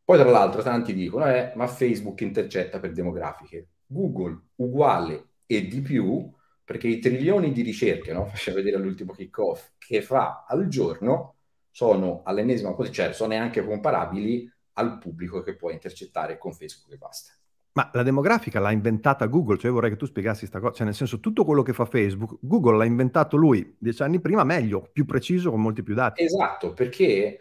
Poi tra l'altro tanti dicono, eh, ma Facebook intercetta per demografiche. Google uguale e di più perché i trilioni di ricerche, no? faccio vedere l'ultimo kick-off, che fa al giorno sono all'ennesima cosa, cioè sono neanche comparabili al pubblico che può intercettare con Facebook e basta. Ma la demografica l'ha inventata Google, cioè vorrei che tu spiegassi questa cosa, cioè nel senso tutto quello che fa Facebook, Google l'ha inventato lui dieci anni prima, meglio, più preciso, con molti più dati. Esatto, perché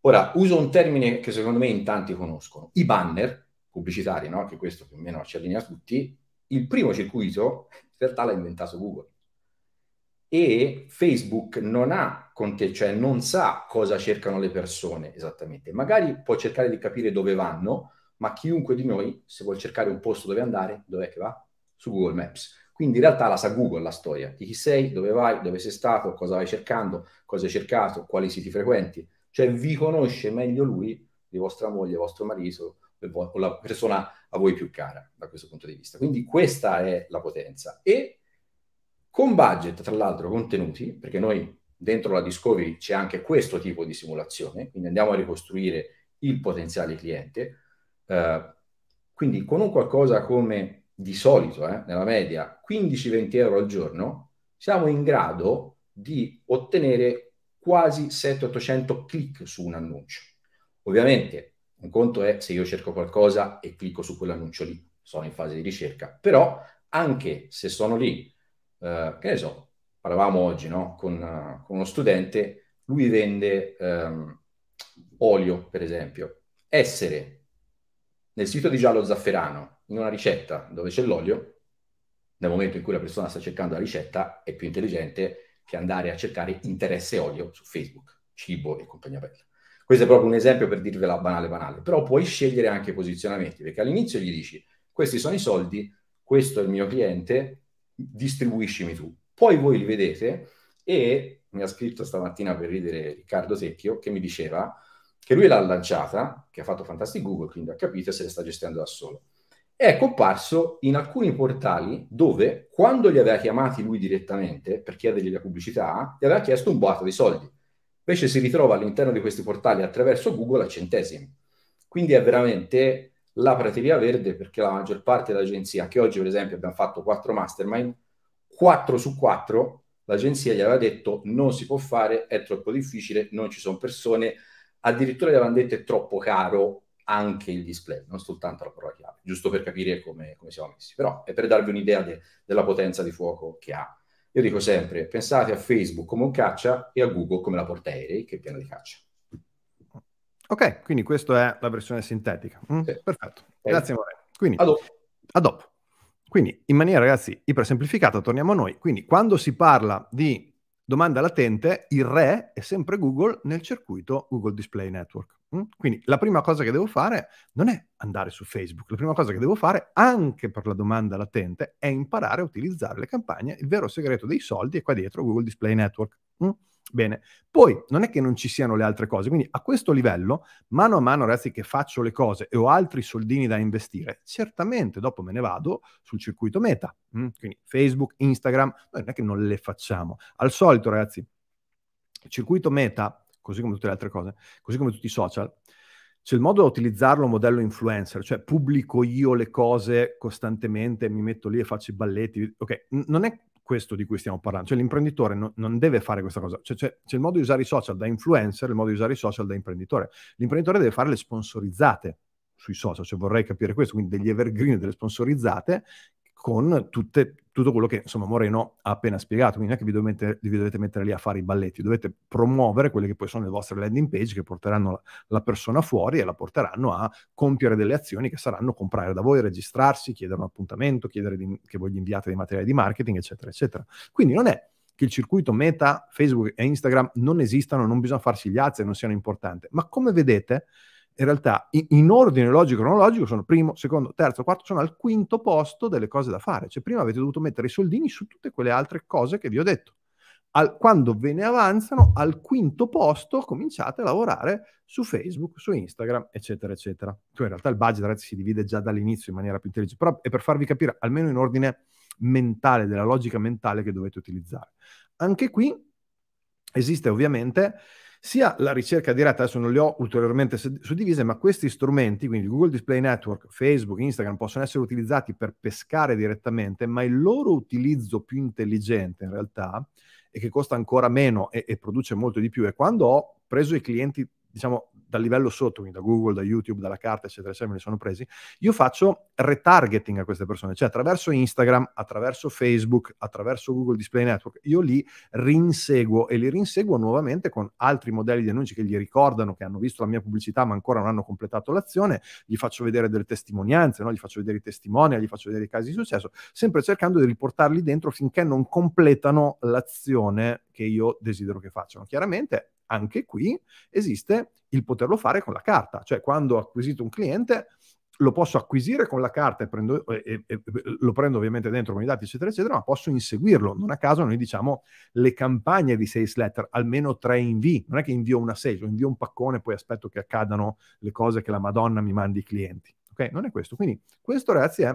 ora uso un termine che secondo me in tanti conoscono, i banner pubblicitari, no? che questo più o meno ci allinea tutti, il primo circuito in realtà l'ha inventato Google. E Facebook non ha conte, cioè non sa cosa cercano le persone esattamente. Magari può cercare di capire dove vanno, ma chiunque di noi, se vuol cercare un posto dove andare, dov'è che va? Su Google Maps. Quindi in realtà la sa Google la storia di chi sei, dove vai, dove sei stato, cosa vai cercando, cosa hai cercato, quali siti frequenti. Cioè vi conosce meglio lui di vostra moglie, vostro marito, con la persona a voi più cara da questo punto di vista. Quindi questa è la potenza. E con budget, tra l'altro, contenuti, perché noi dentro la Discovery c'è anche questo tipo di simulazione, quindi andiamo a ricostruire il potenziale cliente. Uh, quindi con un qualcosa come di solito, eh, nella media, 15-20 euro al giorno, siamo in grado di ottenere quasi 700-800 click su un annuncio. Ovviamente un conto è se io cerco qualcosa e clicco su quell'annuncio lì, sono in fase di ricerca, però anche se sono lì, eh, che ne so, parlavamo oggi no? con, uh, con, uno studente, lui vende um, olio, per esempio. Essere nel sito di Giallo Zafferano, in una ricetta dove c'è l'olio, nel momento in cui la persona sta cercando la ricetta, è più intelligente che andare a cercare interesse olio su Facebook, cibo e compagnia bella. Questo è proprio un esempio per dirvela banale banale, però puoi scegliere anche posizionamenti, perché all'inizio gli dici questi sono i soldi, questo è il mio cliente, distribuiscimi tu. Poi voi li vedete e mi ha scritto stamattina per ridere Riccardo Secchio che mi diceva che lui l'ha lanciata, che ha fatto Fantastic Google, quindi ha capito e se le sta gestendo da solo. È comparso in alcuni portali dove, quando li aveva chiamati lui direttamente per chiedergli la pubblicità, gli aveva chiesto un boato di soldi. Invece si ritrova all'interno di questi portali attraverso Google a centesimi. Quindi è veramente la prateria verde perché la maggior parte dell'agenzia, che oggi per esempio abbiamo fatto quattro mastermind, 4 su 4 l'agenzia gli aveva detto non si può fare, è troppo difficile, non ci sono persone, addirittura gli avevano detto è troppo caro anche il display, non soltanto la parola chiave, giusto per capire come, come siamo messi. Però è per darvi un'idea de, della potenza di fuoco che ha io dico sempre, pensate a Facebook come un caccia e a Google come la porta aerei che è piena di caccia. Ok, quindi questa è la versione sintetica. Mm, sì. Perfetto, eh. grazie Moreno. Quindi, a dopo. a dopo. Quindi, in maniera, ragazzi, ipersemplificata, torniamo a noi. Quindi, quando si parla di domanda latente, il re è sempre Google nel circuito Google Display Network. Quindi la prima cosa che devo fare non è andare su Facebook, la prima cosa che devo fare, anche per la domanda latente, è imparare a utilizzare le campagne. Il vero segreto dei soldi è qua dietro Google Display Network. Bene, poi non è che non ci siano le altre cose, quindi a questo livello, mano a mano, ragazzi, che faccio le cose e ho altri soldini da investire, certamente dopo me ne vado sul circuito meta, quindi Facebook, Instagram, non è che non le facciamo. Al solito, ragazzi, il circuito meta così come tutte le altre cose, così come tutti i social, c'è il modo di utilizzarlo modello influencer, cioè pubblico io le cose costantemente, mi metto lì e faccio i balletti. Ok, non è questo di cui stiamo parlando, cioè l'imprenditore no- non deve fare questa cosa, cioè, c'è, cioè, c'è il modo di usare i social da influencer, il modo di usare i social da imprenditore. L'imprenditore deve fare le sponsorizzate sui social, cioè vorrei capire questo, quindi degli evergreen, delle sponsorizzate con tutte, tutto quello che insomma, Moreno ha appena spiegato, quindi non è che vi dovete, vi dovete, mettere lì a fare i balletti, dovete promuovere quelle che poi sono le vostre landing page che porteranno la, la persona fuori e la porteranno a compiere delle azioni che saranno comprare da voi, registrarsi, chiedere un appuntamento, chiedere di, che voi gli inviate dei materiali di marketing, eccetera, eccetera. Quindi non è che il circuito meta, Facebook e Instagram non esistano, non bisogna farsi gli alzi, non siano importanti, ma come vedete in realtà in, in ordine logico e cronologico sono primo, secondo, terzo, quarto, sono al quinto posto delle cose da fare. Cioè prima avete dovuto mettere i soldini su tutte quelle altre cose che vi ho detto. Al, quando ve ne avanzano, al quinto posto cominciate a lavorare su Facebook, su Instagram, eccetera, eccetera. Cioè, in realtà il budget ragazzi, si divide già dall'inizio in maniera più intelligente, però è per farvi capire, almeno in ordine mentale, della logica mentale che dovete utilizzare. Anche qui esiste ovviamente sia la ricerca diretta, adesso non le ho ulteriormente suddivise, ma questi strumenti, quindi Google Display Network, Facebook, Instagram, possono essere utilizzati per pescare direttamente, ma il loro utilizzo più intelligente in realtà, e che costa ancora meno e, e produce molto di più, è quando ho preso i clienti, diciamo, dal livello sotto, quindi da Google, da YouTube, dalla carta, eccetera, eccetera, me li sono presi, io faccio retargeting a queste persone, cioè attraverso Instagram, attraverso Facebook, attraverso Google Display Network, io li rinseguo e li rinseguo nuovamente con altri modelli di annunci che gli ricordano che hanno visto la mia pubblicità ma ancora non hanno completato l'azione, gli faccio vedere delle testimonianze, no? gli faccio vedere i testimoni, gli faccio vedere i casi di successo, sempre cercando di riportarli dentro finché non completano l'azione che io desidero che facciano. Chiaramente anche qui esiste il poterlo fare con la carta, cioè quando ho acquisito un cliente lo posso acquisire con la carta e, prendo, e, e, lo prendo ovviamente dentro con i dati, eccetera, eccetera, ma posso inseguirlo. Non a caso noi diciamo le campagne di sales letter, almeno tre invii. Non è che invio una sales, invio un paccone e poi aspetto che accadano le cose che la Madonna mi mandi i clienti. Ok? Non è questo. Quindi questo, ragazzi, è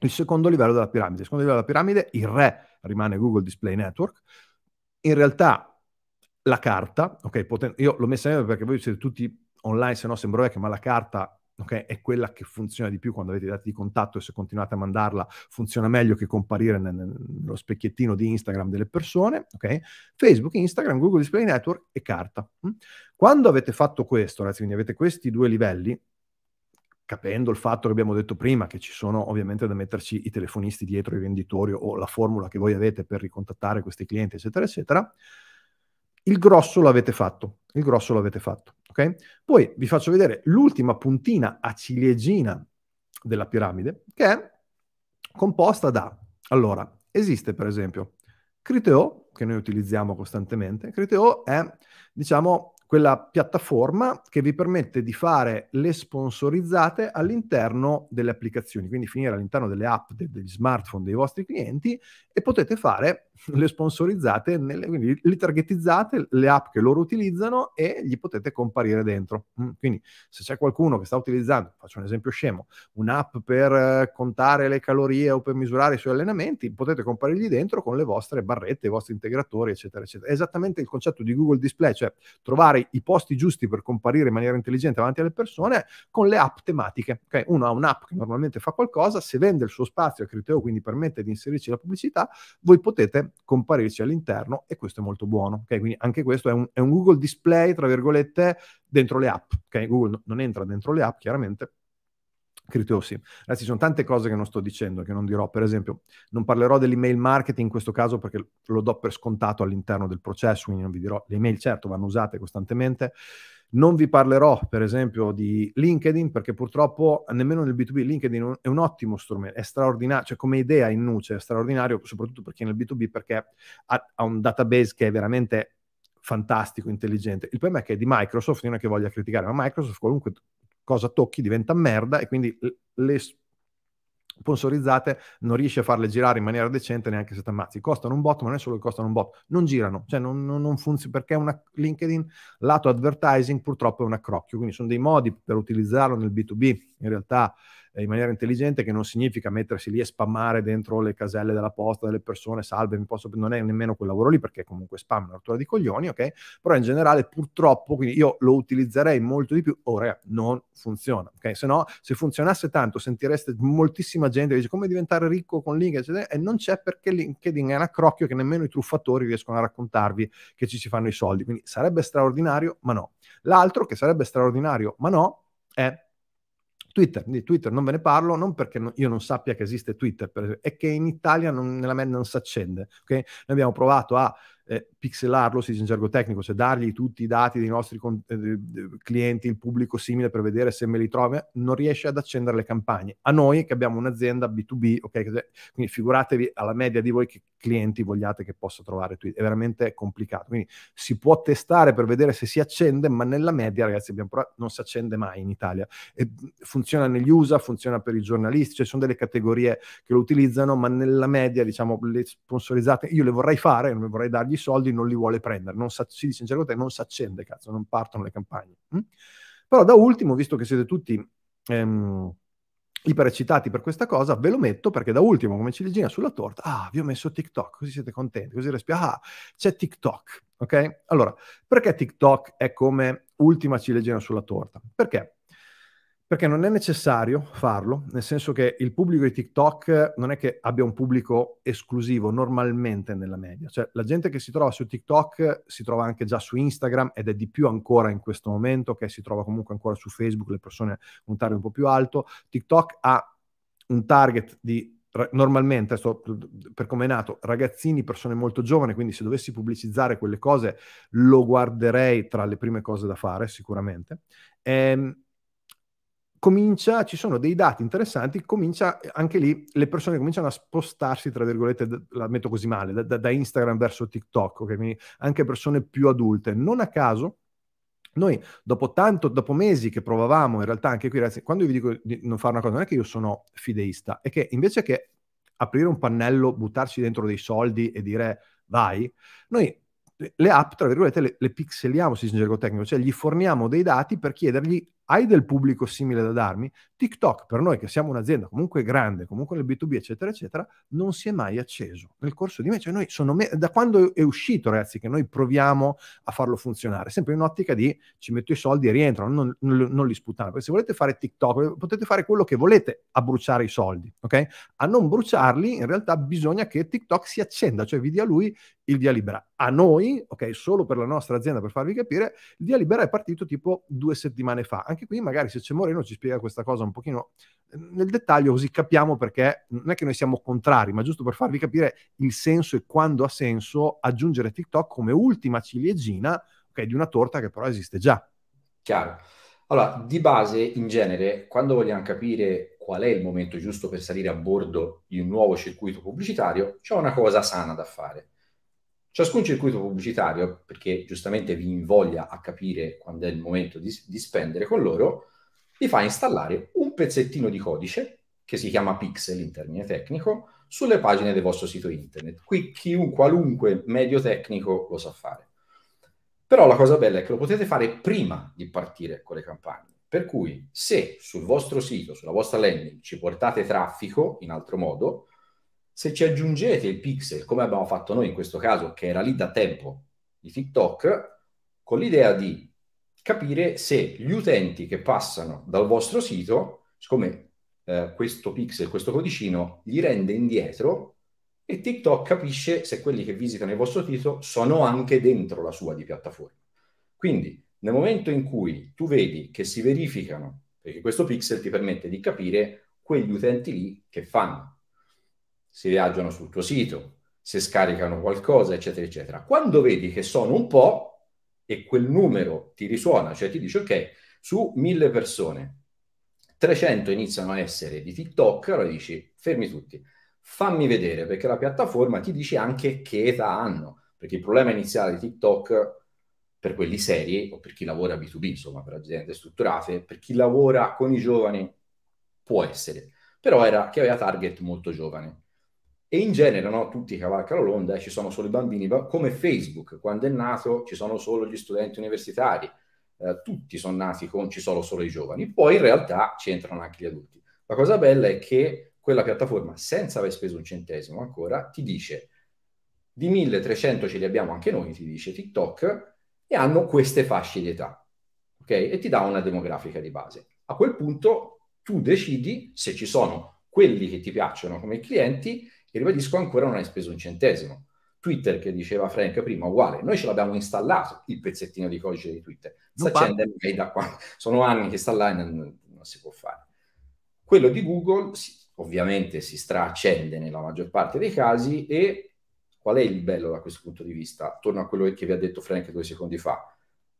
il secondo livello della piramide. Il secondo livello della piramide, il re rimane Google Display Network. In realtà la carta, ok, poten- io l'ho messa in perché voi siete tutti online, se no sembra vecchio, ma la carta okay, è quella che funziona di più quando avete i dati di contatto e se continuate a mandarla funziona meglio che comparire nel, nello specchiettino di Instagram delle persone, ok? Facebook, Instagram, Google Display Network e carta. Mm? Quando avete fatto questo, ragazzi, quindi avete questi due livelli, capendo il fatto che abbiamo detto prima, che ci sono ovviamente da metterci i telefonisti dietro i venditori o la formula che voi avete per ricontattare questi clienti, eccetera, eccetera, il grosso l'avete fatto, il grosso l'avete fatto, ok? Poi vi faccio vedere l'ultima puntina a ciliegina della piramide, che è composta da, allora, esiste per esempio Criteo, che noi utilizziamo costantemente, Criteo è, diciamo, quella piattaforma che vi permette di fare le sponsorizzate all'interno delle applicazioni, quindi finire all'interno delle app de- degli smartphone dei vostri clienti e potete fare <laughs> le sponsorizzate, nelle, quindi le targetizzate, le app che loro utilizzano e gli potete comparire dentro. Mm, quindi se c'è qualcuno che sta utilizzando, faccio un esempio scemo, un'app per eh, contare le calorie o per misurare i suoi allenamenti, potete comparirgli dentro con le vostre barrette, i vostri integratori, eccetera, eccetera. È esattamente il concetto di Google Display, cioè trovare trovare i posti giusti per comparire in maniera intelligente davanti alle persone con le app tematiche. Okay? Uno ha un'app che normalmente fa qualcosa, se vende il suo spazio a Criteo, quindi permette di inserirci la pubblicità, voi potete comparirci all'interno e questo è molto buono. Okay? Quindi anche questo è un, è un Google Display, tra virgolette, dentro le app. Okay? Google non entra dentro le app, chiaramente, sì. Ragazzi, ci sono tante cose che non sto dicendo, che non dirò. Per esempio, non parlerò dell'email marketing in questo caso perché lo do per scontato all'interno del processo, quindi non vi dirò. Le email, certo, vanno usate costantemente. Non vi parlerò, per esempio, di LinkedIn, perché purtroppo nemmeno nel B2B LinkedIn è un ottimo strumento, è straordinario, cioè come idea in nuce è straordinario, soprattutto perché nel B2B, perché ha, ha un database che è veramente fantastico, intelligente. Il problema è che è di Microsoft, non è che voglia criticare, ma Microsoft qualunque cosa tocchi diventa merda e quindi le sponsorizzate non riesci a farle girare in maniera decente neanche se ti ammazzi. Costano un bot, ma non è solo che costano un bot, non girano, cioè non, non, non funziona perché una LinkedIn lato advertising purtroppo è un accrocchio, quindi sono dei modi per utilizzarlo nel B2B in realtà eh, in maniera intelligente, che non significa mettersi lì e spammare dentro le caselle della posta delle persone, salve, mi posso, non è nemmeno quel lavoro lì perché comunque spam è una rottura di coglioni, ok? Però in generale purtroppo, quindi io lo utilizzerei molto di più, ora non funziona, ok? Se no, se funzionasse tanto sentireste moltissima gente che dice come diventare ricco con LinkedIn, eccetera, e non c'è perché LinkedIn è un accrocchio che nemmeno i truffatori riescono a raccontarvi che ci si fanno i soldi, quindi sarebbe straordinario, ma no. L'altro che sarebbe straordinario, ma no, è Twitter, di Twitter non ve ne parlo, non perché no, io non sappia che esiste Twitter, esempio, è che in Italia non, nella me non si accende. Okay? Noi abbiamo provato a eh, pixelarlo, si dice in gergo tecnico, cioè dargli tutti i dati dei nostri con- eh, clienti, il pubblico simile per vedere se me li trova, non riesce ad accendere le campagne. A noi che abbiamo un'azienda B2B, ok? Quindi figuratevi alla media di voi che clienti vogliate che possa trovare Twitter, è veramente complicato. Quindi si può testare per vedere se si accende, ma nella media, ragazzi, abbiamo provato, non si accende mai in Italia. E funziona negli USA, funziona per i giornalisti, ci cioè sono delle categorie che lo utilizzano, ma nella media, diciamo, le sponsorizzate, io le vorrei fare, non vorrei dargli di soldi non li vuole prendere, non sa, si dice in cerco te, non si accende, cazzo, non partono le campagne. Hm? Però da ultimo, visto che siete tutti ehm, ipereccitati per questa cosa, ve lo metto perché da ultimo, come ciliegina sulla torta, ah, vi ho messo TikTok, così siete contenti, così respira, ah, c'è TikTok, ok? Allora, perché TikTok è come ultima ciliegina sulla torta? Perché perché non è necessario farlo, nel senso che il pubblico di TikTok non è che abbia un pubblico esclusivo normalmente nella media, cioè la gente che si trova su TikTok si trova anche già su Instagram ed è di più ancora in questo momento, che si trova comunque ancora su Facebook, le persone con un target un po' più alto. TikTok ha un target di normalmente, sto, per come è nato, ragazzini, persone molto giovani, quindi se dovessi pubblicizzare quelle cose lo guarderei tra le prime cose da fare sicuramente. Ehm, comincia, ci sono dei dati interessanti, comincia eh, anche lì, le persone cominciano a spostarsi, tra virgolette, da, la metto così male, da, da Instagram verso TikTok, okay? quindi anche persone più adulte. Non a caso, noi dopo tanto, dopo mesi che provavamo, in realtà anche qui ragazzi, quando io vi dico di non fare una cosa, non è che io sono fideista, è che invece che aprire un pannello, buttarci dentro dei soldi e dire vai, noi le app, tra virgolette, le, le pixeliamo, si dice in gergo tecnico, cioè gli forniamo dei dati per chiedergli hai del pubblico simile da darmi? TikTok per noi che siamo un'azienda comunque grande, comunque nel B2B eccetera eccetera, non si è mai acceso nel corso di me, cioè noi sono me- da quando è uscito ragazzi che noi proviamo a farlo funzionare, sempre in un'ottica di ci metto i soldi e rientro, non, non, non li sputano, perché se volete fare TikTok potete fare quello che volete a bruciare i soldi, ok? A non bruciarli in realtà bisogna che TikTok si accenda, cioè vi dia lui il via libera. A noi, ok, solo per la nostra azienda per farvi capire, il via libera è partito tipo due settimane fa, anche qui magari se c'è Moreno ci spiega questa cosa un pochino ehm, nel dettaglio così capiamo perché non è che noi siamo contrari, ma giusto per farvi capire il senso e quando ha senso aggiungere TikTok come ultima ciliegina okay, di una torta che però esiste già. Chiaro. Allora, di base, in genere, quando vogliamo capire qual è il momento giusto per salire a bordo di un nuovo circuito pubblicitario, c'è una cosa sana da fare. Ciascun circuito pubblicitario, perché giustamente vi invoglia a capire quando è il momento di, di spendere con loro, vi fa installare un pezzettino di codice, che si chiama pixel in termine tecnico, sulle pagine del vostro sito internet. Qui chiunque, qualunque medio tecnico lo sa fare. Però la cosa bella è che lo potete fare prima di partire con le campagne. Per cui se sul vostro sito, sulla vostra landing, ci portate traffico in altro modo, se ci aggiungete il pixel, come abbiamo fatto noi in questo caso, che era lì da tempo di TikTok, con l'idea di capire se gli utenti che passano dal vostro sito, siccome eh, questo pixel, questo codicino, gli rende indietro e TikTok capisce se quelli che visitano il vostro sito sono anche dentro la sua di piattaforma. Quindi nel momento in cui tu vedi che si verificano, perché questo pixel ti permette di capire quegli utenti lì che fanno si viaggiano sul tuo sito, se scaricano qualcosa, eccetera, eccetera. Quando vedi che sono un po' e quel numero ti risuona, cioè ti dice, ok, su mille persone, 300 iniziano a essere di TikTok, allora dici, fermi tutti, fammi vedere, perché la piattaforma ti dice anche che età hanno, perché il problema iniziale di TikTok per quelli seri o per chi lavora B2B, insomma, per aziende strutturate, per chi lavora con i giovani, può essere, però era che aveva target molto giovane e in genere no, tutti cavalcano l'onda e eh, ci sono solo i bambini, come Facebook, quando è nato ci sono solo gli studenti universitari, eh, tutti sono nati con ci sono solo i giovani, poi in realtà ci entrano anche gli adulti. La cosa bella è che quella piattaforma, senza aver speso un centesimo ancora, ti dice di 1300 ce li abbiamo anche noi, ti dice TikTok, e hanno queste fasce di età, ok? E ti dà una demografica di base. A quel punto tu decidi se ci sono quelli che ti piacciono come clienti e ribadisco, ancora non hai speso un centesimo. Twitter, che diceva Frank prima, uguale. Noi ce l'abbiamo installato, il pezzettino di codice di Twitter. Sta accendendo da qua. Sono anni che sta là e non, non si può fare. Quello di Google, sì, ovviamente, si straaccende nella maggior parte dei casi e qual è il bello da questo punto di vista? Torno a quello che vi ha detto Frank due secondi fa.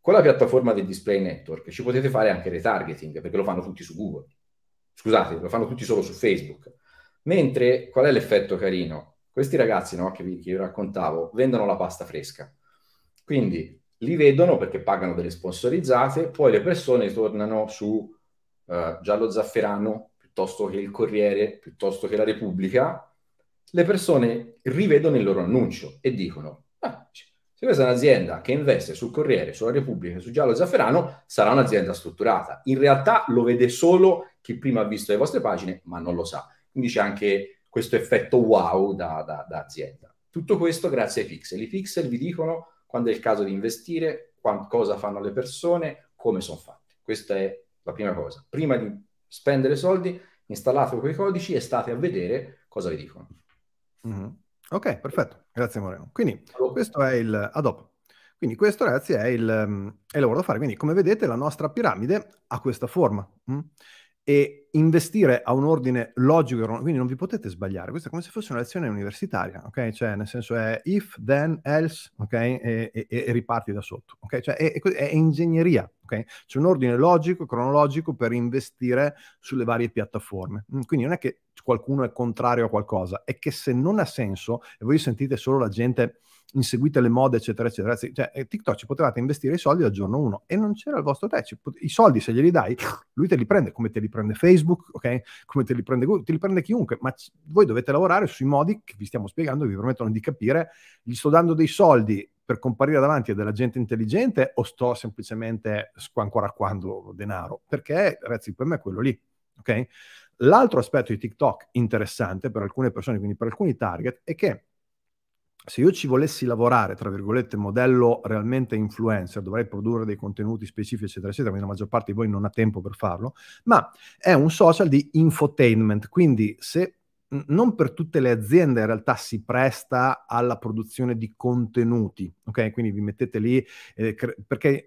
Con la piattaforma del display network ci potete fare anche retargeting, perché lo fanno tutti su Google. Scusate, lo fanno tutti solo su Facebook Mentre qual è l'effetto carino? Questi ragazzi no, che, vi, che vi raccontavo vendono la pasta fresca. Quindi li vedono perché pagano delle sponsorizzate, poi le persone tornano su eh, Giallo Zafferano piuttosto che il Corriere, piuttosto che la Repubblica. Le persone rivedono il loro annuncio e dicono: ah, se questa è un'azienda che investe sul Corriere, sulla Repubblica, su Giallo Zafferano, sarà un'azienda strutturata. In realtà lo vede solo chi prima ha visto le vostre pagine, ma non lo sa. Quindi c'è anche questo effetto wow da, da, da azienda. Tutto questo grazie ai pixel. I pixel vi dicono quando è il caso di investire, quant- cosa fanno le persone, come sono fatti. Questa è la prima cosa. Prima di spendere soldi, installate quei codici e state a vedere cosa vi dicono. Mm-hmm. Ok, perfetto. Grazie Moreno. Quindi allora. questo è il... A dopo. Quindi questo ragazzi è il, mm, è il lavoro da fare. Quindi come vedete la nostra piramide ha questa forma. Mm? e investire a un ordine logico, quindi non vi potete sbagliare, questa è come se fosse una lezione universitaria, ok? Cioè nel senso è if, then, else, ok? E, e, e riparti da sotto, ok? Cioè è, è ingegneria, ok? C'è un ordine logico, cronologico per investire sulle varie piattaforme, mm, quindi non è che qualcuno è contrario a qualcosa, è che se non ha senso, e voi sentite solo la gente inseguite le mode, eccetera, eccetera. Cioè, eh, TikTok ci potevate investire i soldi al giorno 1 e non c'era il vostro tech. I soldi, se glieli dai, lui te li prende come te li prende Facebook, ok? Come te li prende Google, te li prende chiunque. Ma c- voi dovete lavorare sui modi che vi stiamo spiegando, che vi permettono di capire. Gli sto dando dei soldi per comparire davanti a della gente intelligente o sto semplicemente squanquaraquando denaro? Perché, ragazzi, per me è quello lì, ok? L'altro aspetto di TikTok interessante per alcune persone, quindi per alcuni target, è che se io ci volessi lavorare, tra virgolette, modello realmente influencer, dovrei produrre dei contenuti specifici, eccetera, eccetera, quindi la maggior parte di voi non ha tempo per farlo, ma è un social di infotainment, quindi se non per tutte le aziende in realtà si presta alla produzione di contenuti, ok? Quindi vi mettete lì, eh, cre- perché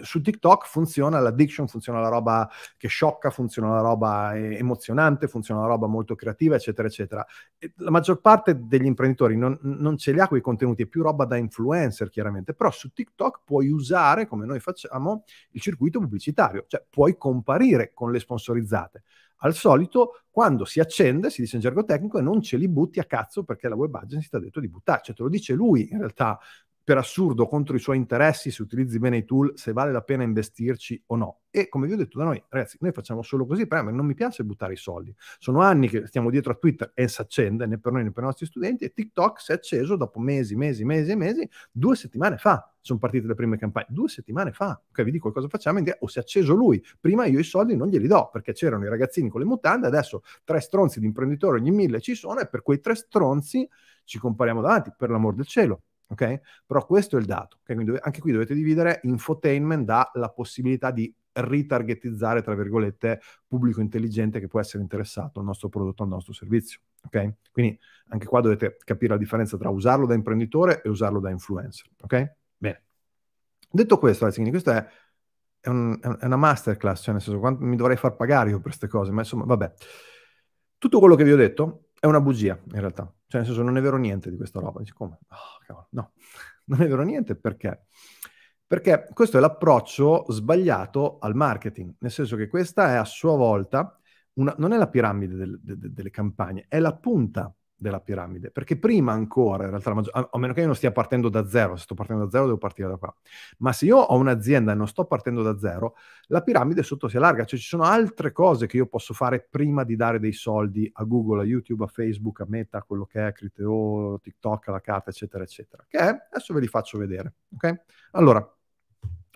su TikTok funziona l'addiction, funziona la roba che sciocca, funziona la roba eh, emozionante, funziona la roba molto creativa, eccetera, eccetera. E la maggior parte degli imprenditori non, non ce li ha quei contenuti, è più roba da influencer chiaramente, però su TikTok puoi usare, come noi facciamo, il circuito pubblicitario, cioè puoi comparire con le sponsorizzate al solito quando si accende, si dice in gergo tecnico, e non ce li butti a cazzo perché la web agency ti ha detto di buttarci, cioè, te lo dice lui in realtà, per assurdo contro i suoi interessi, se utilizzi bene i tool, se vale la pena investirci o no. E come vi ho detto da noi, ragazzi, noi facciamo solo così, però a me non mi piace buttare i soldi. Sono anni che stiamo dietro a Twitter e si accende, né per noi né per i nostri studenti, e TikTok si è acceso dopo mesi, mesi, mesi e mesi, due settimane fa sono partite le prime campagne, due settimane fa, ok, vi dico cosa facciamo, o oh, si è acceso lui, prima io i soldi non glieli do, perché c'erano i ragazzini con le mutande, adesso tre stronzi di imprenditore ogni mille ci sono, e per quei tre stronzi ci compariamo davanti, per l'amor del cielo ok? Però questo è il dato, okay? quindi anche qui dovete dividere infotainment dalla possibilità di ritargetizzare, tra virgolette, pubblico intelligente che può essere interessato al nostro prodotto, al nostro servizio, ok? Quindi anche qua dovete capire la differenza tra usarlo da imprenditore e usarlo da influencer, ok? Bene. Detto questo, ragazzi, quindi questo è è, un, è, una masterclass, cioè nel senso quanto mi dovrei far pagare io per queste cose, ma insomma, vabbè. Tutto quello che vi ho detto è una bugia, in realtà. Cioè, nel senso, non è vero niente di questa roba. Dici, come? Oh, no, <laughs> non è vero niente perché? Perché questo è l'approccio sbagliato al marketing, nel senso che questa è a sua volta, una, non è la piramide del, de, de, delle campagne, è la punta della piramide, perché prima ancora, in realtà, maggior... a meno che io non stia partendo da zero, se sto partendo da zero devo partire da qua, ma se io ho un'azienda e non sto partendo da zero, la piramide sotto si allarga, cioè ci sono altre cose che io posso fare prima di dare dei soldi a Google, a YouTube, a Facebook, a Meta, a quello che è, a Criteo, TikTok, alla carta, eccetera, eccetera, che è, adesso ve li faccio vedere, ok? Allora,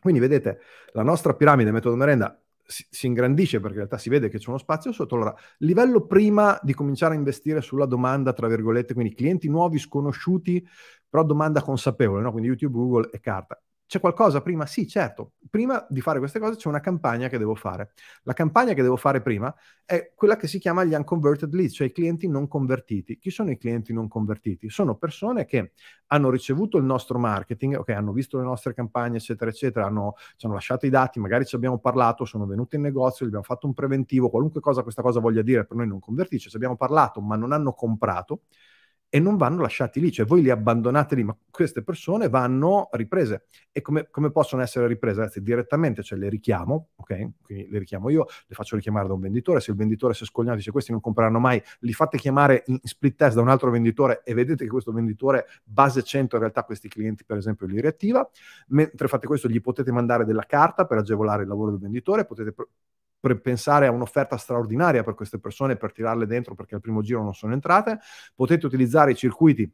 quindi vedete, la nostra piramide metodo merenda si, si, ingrandisce perché in realtà si vede che c'è uno spazio sotto. Allora, livello prima di cominciare a investire sulla domanda, tra virgolette, quindi clienti nuovi, sconosciuti, però domanda consapevole, no? quindi YouTube, Google e carta. C'è qualcosa prima? Sì, certo. Prima di fare queste cose c'è una campagna che devo fare. La campagna che devo fare prima è quella che si chiama gli unconverted leads, cioè i clienti non convertiti. Chi sono i clienti non convertiti? Sono persone che hanno ricevuto il nostro marketing, ok, hanno visto le nostre campagne, eccetera, eccetera, hanno, ci hanno lasciato i dati, magari ci abbiamo parlato, sono venuti in negozio, gli abbiamo fatto un preventivo, qualunque cosa questa cosa voglia dire per noi non convertirci, ci abbiamo parlato ma non hanno comprato e non vanno lasciati lì, cioè voi li abbandonate lì, ma queste persone vanno riprese. E come, come possono essere riprese? Ragazzi, direttamente, cioè le richiamo, ok? Quindi le richiamo io, le faccio richiamare da un venditore, se il venditore si è scogliato dice questi non compreranno mai, li fate chiamare in split test da un altro venditore e vedete che questo venditore base 100 in realtà questi clienti per esempio li riattiva, mentre fate questo gli potete mandare della carta per agevolare il lavoro del venditore, potete per pensare a un'offerta straordinaria per queste persone, per tirarle dentro perché al primo giro non sono entrate, potete utilizzare i circuiti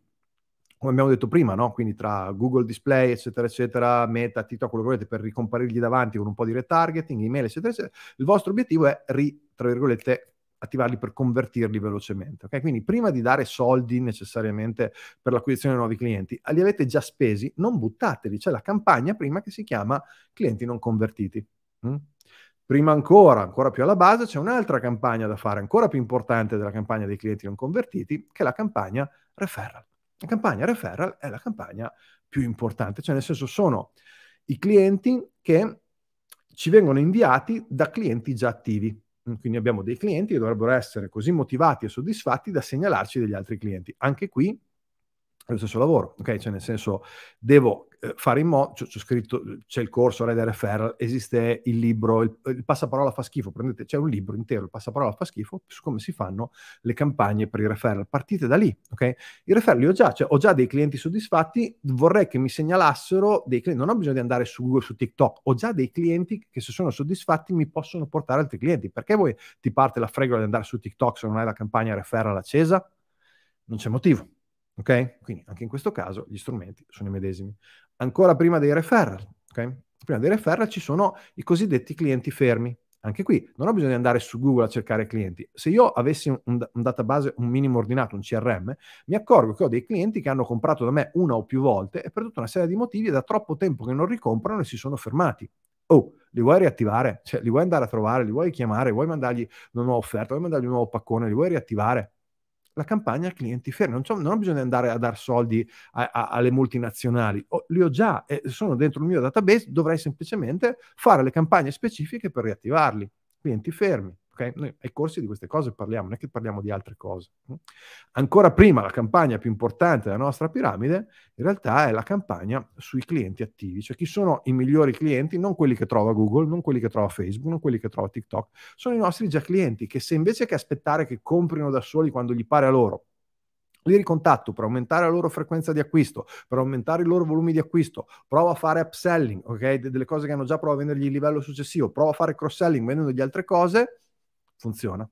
come abbiamo detto prima, no? quindi tra Google Display, eccetera, eccetera, Meta, TikTok, quello che volete, per ricomparirgli davanti con un po' di retargeting, email, eccetera, eccetera, il vostro obiettivo è, ri, tra virgolette, attivarli per convertirli velocemente. Okay? Quindi prima di dare soldi necessariamente per l'acquisizione di nuovi clienti, li avete già spesi, non buttateli. C'è la campagna prima che si chiama clienti non convertiti. Mm? Prima ancora, ancora più alla base, c'è un'altra campagna da fare, ancora più importante della campagna dei clienti non convertiti, che è la campagna referral. La campagna referral è la campagna più importante, cioè nel senso sono i clienti che ci vengono inviati da clienti già attivi. Quindi abbiamo dei clienti che dovrebbero essere così motivati e soddisfatti da segnalarci degli altri clienti. Anche qui lo stesso lavoro, ok? Cioè, nel senso, devo eh, fare in modo, c'è, c'è scritto, c'è il corso Red Referral, esiste il libro, il, eh, il, passaparola fa schifo, prendete, c'è un libro intero, il passaparola fa schifo, su come si fanno le campagne per i referral, partite da lì, ok? I referral li ho già, cioè, ho già dei clienti soddisfatti, vorrei che mi segnalassero dei clienti, non ho bisogno di andare su Google, su TikTok, ho già dei clienti che se sono soddisfatti mi possono portare altri clienti, perché voi ti parte la fregola di andare su TikTok se non hai la campagna referral accesa? Non c'è motivo, Ok? Quindi anche in questo caso gli strumenti sono i medesimi. Ancora prima dei referral, okay? prima dei referral ci sono i cosiddetti clienti fermi. Anche qui non ho bisogno di andare su Google a cercare clienti. Se io avessi un, un database, un minimo ordinato, un CRM, mi accorgo che ho dei clienti che hanno comprato da me una o più volte e per tutta una serie di motivi è da troppo tempo che non ricomprano e si sono fermati. Oh, li vuoi riattivare? Cioè, li vuoi andare a trovare, li vuoi chiamare, vuoi mandargli una nuova offerta, vuoi mandargli un nuovo paccone, li vuoi riattivare? la campagna clienti fermi. Non, so, non, bisogna andare a dar soldi a, a, alle multinazionali, oh, li ho già, e sono dentro il mio database, dovrei semplicemente fare le campagne specifiche per riattivarli. Clienti fermi. Okay? Noi ai corsi di queste cose parliamo, non è che parliamo di altre cose. Mm? Ancora prima, la campagna più importante della nostra piramide in realtà è la campagna sui clienti attivi, cioè chi sono i migliori clienti, non quelli che trova Google, non quelli che trova Facebook, non quelli che trova TikTok, sono i nostri già clienti che se invece che aspettare che comprino da soli quando gli pare a loro, li ricontatto per aumentare la loro frequenza di acquisto, per aumentare i loro volumi di acquisto, provo a fare upselling, ok? De- delle cose che hanno già, provato a vendergli il livello successivo, provo a fare cross-selling vendendo di altre cose, funziona.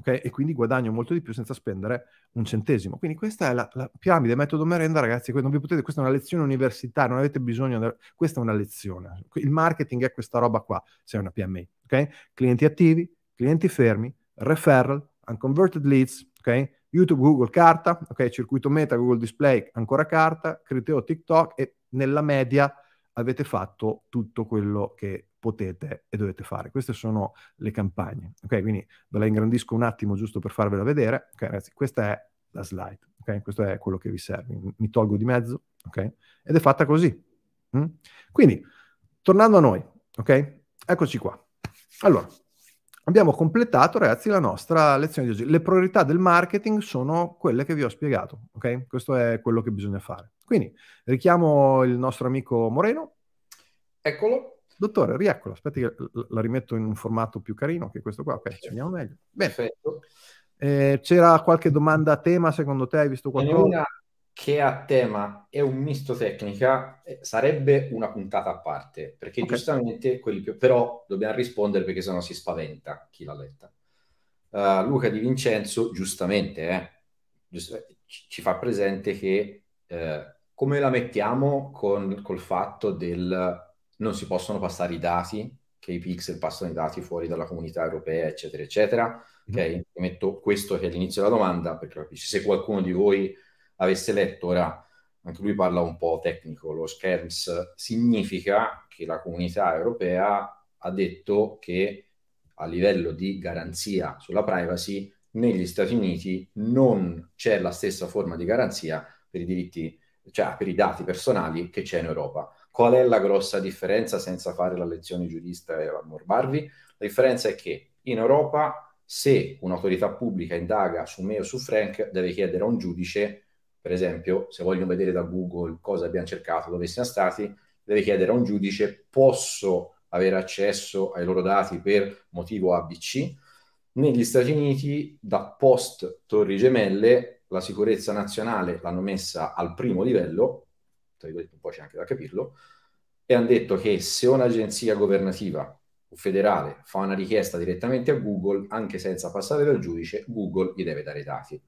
Okay? E quindi guadagno molto di più senza spendere un centesimo. Quindi questa è la, la piramide, metodo merenda, ragazzi, Non vi potete, questa è una lezione universitaria, non avete bisogno, di, questa è una lezione. Il marketing è questa roba qua, se è una PMI. Okay? Clienti attivi, clienti fermi, referral, unconverted leads, okay? YouTube, Google, carta, circuito meta, Google Display, ancora carta, Criteo, TikTok e nella media avete fatto tutto quello che potete e dovete fare. Queste sono le campagne. Ok, quindi ve la ingrandisco un attimo giusto per farvela vedere. Ok, ragazzi, questa è la slide. Ok, questo è quello che vi serve. Mi tolgo di mezzo. Ok, ed è fatta così. Mm? Quindi, tornando a noi, ok, eccoci qua. Allora, abbiamo completato, ragazzi, la nostra lezione di oggi. Le priorità del marketing sono quelle che vi ho spiegato. Ok, questo è quello che bisogna fare. Quindi richiamo il nostro amico Moreno. Eccolo. Dottore, rieccolo, aspetti che la rimetto in un formato più carino che questo qua, ok, ci certo. andiamo meglio. Bene. Perfetto. Eh, c'era qualche domanda a tema, secondo te hai visto qualcosa? Una che a tema è un misto tecnica, eh, sarebbe una puntata a parte, perché okay. giustamente quelli più... però dobbiamo rispondere perché sennò si spaventa chi l'ha letta. Uh, Luca Di Vincenzo, giustamente, eh, giust- eh, ci fa presente che eh, come la mettiamo con, col fatto del non si possono passare i dati, che i pixel passano i dati fuori dalla comunità europea, eccetera, eccetera. Mm-hmm. Ok, metto questo che è l'inizio della domanda, perché capisci, se qualcuno di voi avesse letto ora, anche lui parla un po' tecnico, lo scherms significa che la comunità europea ha detto che a livello di garanzia sulla privacy negli Stati Uniti non c'è la stessa forma di garanzia per i diritti, cioè per i dati personali che c'è in Europa. Qual è la grossa differenza, senza fare la lezione giurista e ammorbarvi? La differenza è che in Europa, se un'autorità pubblica indaga su me o su Frank, deve chiedere a un giudice, per esempio, se vogliono vedere da Google cosa abbiamo cercato, dove siamo stati, deve chiedere a un giudice, posso avere accesso ai loro dati per motivo ABC? Negli Stati Uniti, da post Torri Gemelle, la sicurezza nazionale l'hanno messa al primo livello poi c'è anche da capirlo, e hanno detto che se un'agenzia governativa o federale fa una richiesta direttamente a Google, anche senza passare dal giudice, Google gli deve dare i dati.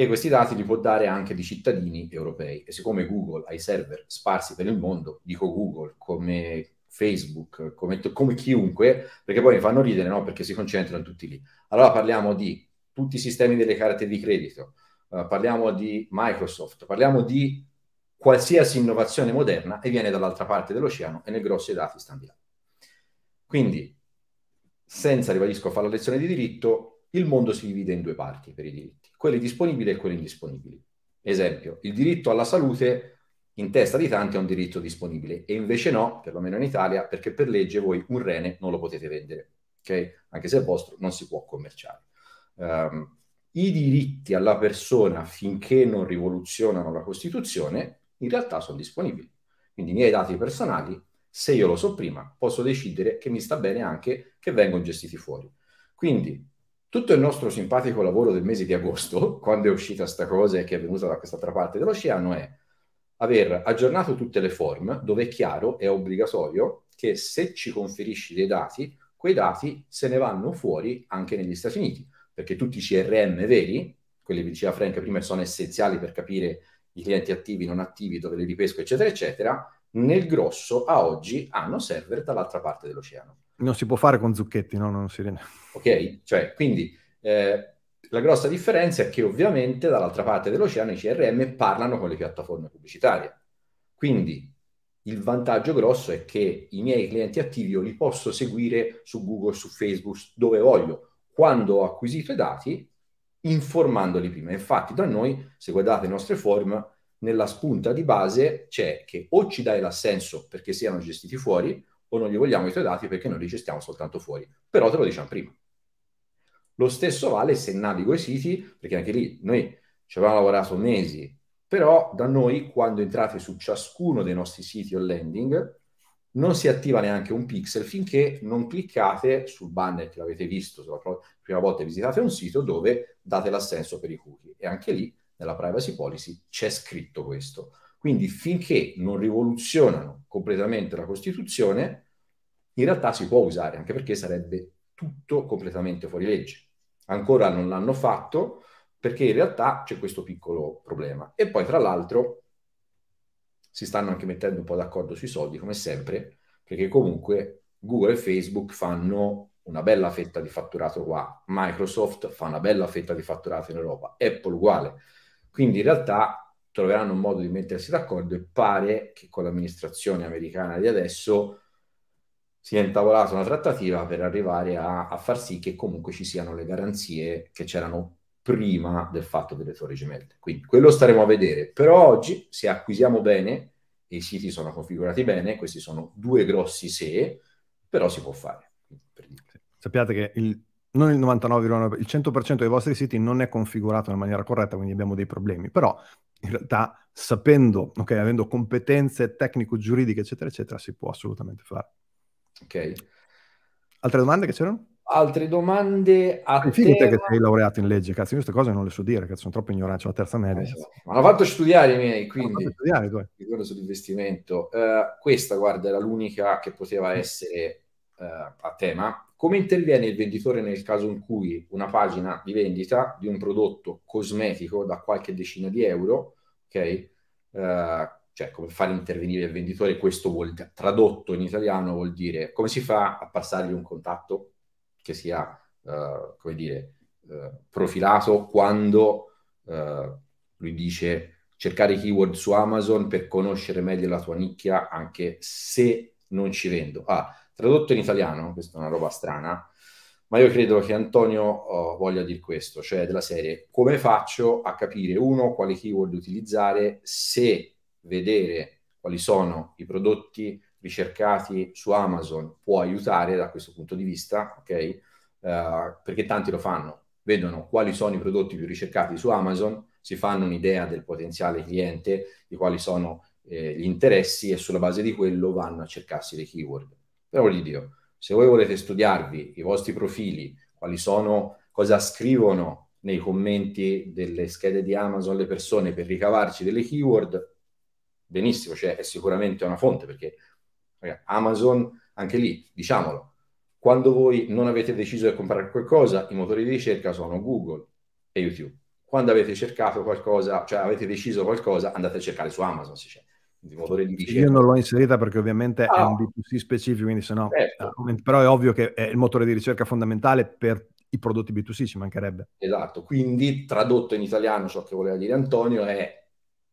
E questi dati li può dare anche di cittadini europei. E siccome Google ha i server sparsi per il mondo, dico Google come Facebook, come, come chiunque, perché poi mi fanno ridere, no? Perché si concentrano tutti lì. Allora parliamo di tutti i sistemi delle carte di credito, uh, parliamo di Microsoft, parliamo di qualsiasi innovazione moderna e viene dall'altra parte dell'oceano e nel grosso i dati stanno di là. Quindi, senza, ribadisco, fare la lezione di diritto, il mondo si divide in due parti per i diritti, quelli disponibili e quelli indisponibili. Esempio, il diritto alla salute in testa di tanti è un diritto disponibile e invece no, perlomeno in Italia, perché per legge voi un rene non lo potete vendere, okay? anche se è vostro non si può commerciare. Um, I diritti alla persona finché non rivoluzionano la Costituzione in realtà sono disponibili. Quindi i miei dati personali, se io lo so prima, posso decidere che mi sta bene anche che vengano gestiti fuori. Quindi tutto il nostro simpatico lavoro del mese di agosto, <laughs> quando è uscita sta cosa e che è venuta da quest'altra parte dell'oceano, è aver aggiornato tutte le form dove è chiaro, è obbligatorio che se ci conferisci dei dati, quei dati se ne vanno fuori anche negli Stati Uniti, perché tutti i CRM veri, quelli che diceva Frank prima, sono essenziali per capire i clienti attivi, non attivi, dove li ripesco, eccetera, eccetera, nel grosso a oggi hanno server dall'altra parte dell'oceano. Non si può fare con zucchetti, no? Non si rende. Ok, cioè, quindi eh, la grossa differenza è che ovviamente dall'altra parte dell'oceano i CRM parlano con le piattaforme pubblicitarie. Quindi il vantaggio grosso è che i miei clienti attivi io li posso seguire su Google, su Facebook, dove voglio. Quando ho acquisito i dati, informandoli prima. Infatti, da noi, se guardate le nostre forum, nella spunta di base c'è che o ci dai l'assenso perché siano gestiti fuori, o non gli vogliamo i tuoi dati perché noi li gestiamo soltanto fuori. Però te lo diciamo prima. Lo stesso vale se navigo i siti, perché anche lì noi ci avevamo lavorato mesi, però da noi quando entrate su ciascuno dei nostri siti o landing, non si attiva neanche un pixel finché non cliccate sul banner che l'avete visto se la prima volta visitate un sito dove date l'assenso per i cookie e anche lì nella privacy policy c'è scritto questo. Quindi finché non rivoluzionano completamente la Costituzione, in realtà si può usare, anche perché sarebbe tutto completamente fuori legge. Ancora non l'hanno fatto perché in realtà c'è questo piccolo problema. E poi tra l'altro si stanno anche mettendo un po' d'accordo sui soldi, come sempre, perché comunque Google e Facebook fanno una bella fetta di fatturato qua, Microsoft fa una bella fetta di fatturato in Europa, Apple uguale. Quindi in realtà troveranno un modo di mettersi d'accordo e pare che con l'amministrazione americana di adesso si è intavolata una trattativa per arrivare a, a far sì che comunque ci siano le garanzie che c'erano prima del fatto delle torri gemelle. Quindi quello staremo a vedere, però oggi se acquisiamo bene, e i siti sono configurati bene, questi sono due grossi se, però si può fare. Sappiate che il, non il 99,9%, il 100% dei vostri siti non è configurato in maniera corretta, quindi abbiamo dei problemi, però in realtà sapendo, ok, avendo competenze tecnico-giuridiche, eccetera, eccetera, si può assolutamente fare. Ok. Altre domande che c'erano? altre domande a è finita tema... che sei laureato in legge cazzo io queste cose non le so dire cazzo sono troppo ignorante ho la terza media eh, ma l'ho fatto studiare i miei quindi studiare, ritorno sull'investimento uh, questa guarda era l'unica che poteva essere uh, a tema come interviene il venditore nel caso in cui una pagina di vendita di un prodotto cosmetico da qualche decina di euro ok uh, cioè come far intervenire il venditore questo vuol, tradotto in italiano vuol dire come si fa a passargli un contatto che sia, uh, come dire, uh, profilato quando eh, lui dice cercare keyword su Amazon per conoscere meglio la tua nicchia anche se non ci vendo. Ah, tradotto in italiano, questa è una roba strana, ma io credo che Antonio oh, voglia dire questo, cioè della serie come faccio a capire uno quale keyword utilizzare se vedere quali sono i prodotti ricercati su Amazon può aiutare da questo punto di vista, ok? Uh, perché tanti lo fanno, vedono quali sono i prodotti più ricercati su Amazon, si fanno un'idea del potenziale cliente, di quali sono eh, gli interessi e sulla base di quello vanno a cercarsi le keyword. Però voglio dire, se voi volete studiarvi i vostri profili, quali sono, cosa scrivono nei commenti delle schede di Amazon le persone per ricavarci delle keyword, benissimo, cioè è sicuramente una fonte perché Amazon, anche lì, diciamolo, quando voi non avete deciso di comprare qualcosa, i motori di ricerca sono Google e YouTube. Quando avete cercato qualcosa, cioè avete deciso qualcosa, andate a cercare su Amazon se c'è. Io non l'ho inserita perché ovviamente ah, è un ah. B2C specifico, quindi se no, certo. Eh, però è ovvio che è il motore di ricerca fondamentale per i prodotti B2C, ci mancherebbe. Esatto, quindi tradotto in italiano ciò che voleva dire Antonio è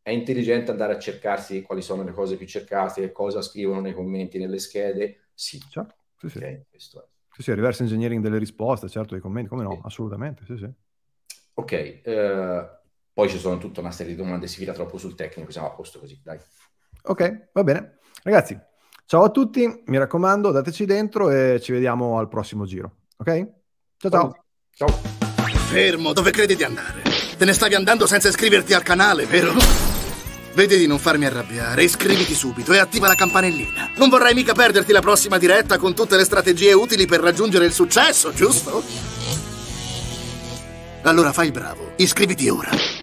è intelligente andare a cercarsi quali sono le cose più cercate, cosa scrivono nei commenti, nelle schede. Sì, cioè, sì, sì. Okay, è. Sì, sì, reverse engineering delle risposte, certo, dei commenti, come no, sì. assolutamente, sì, sì. Ok, uh, poi ci sono tutta una serie di domande, si fila troppo sul tecnico, siamo a posto così, dai. Ok, va bene. Ragazzi, ciao a tutti, mi raccomando, dateci dentro e ci vediamo al prossimo giro, ok? Ciao ciao. Ciao. Fermo, dove credi di andare? Te ne stavi andando senza iscriverti al canale, vero? Vedi di non farmi arrabbiare, iscriviti subito e attiva la campanellina. Non vorrai mica perderti la prossima diretta con tutte le strategie utili per raggiungere il successo, giusto? Allora fai bravo, iscriviti ora.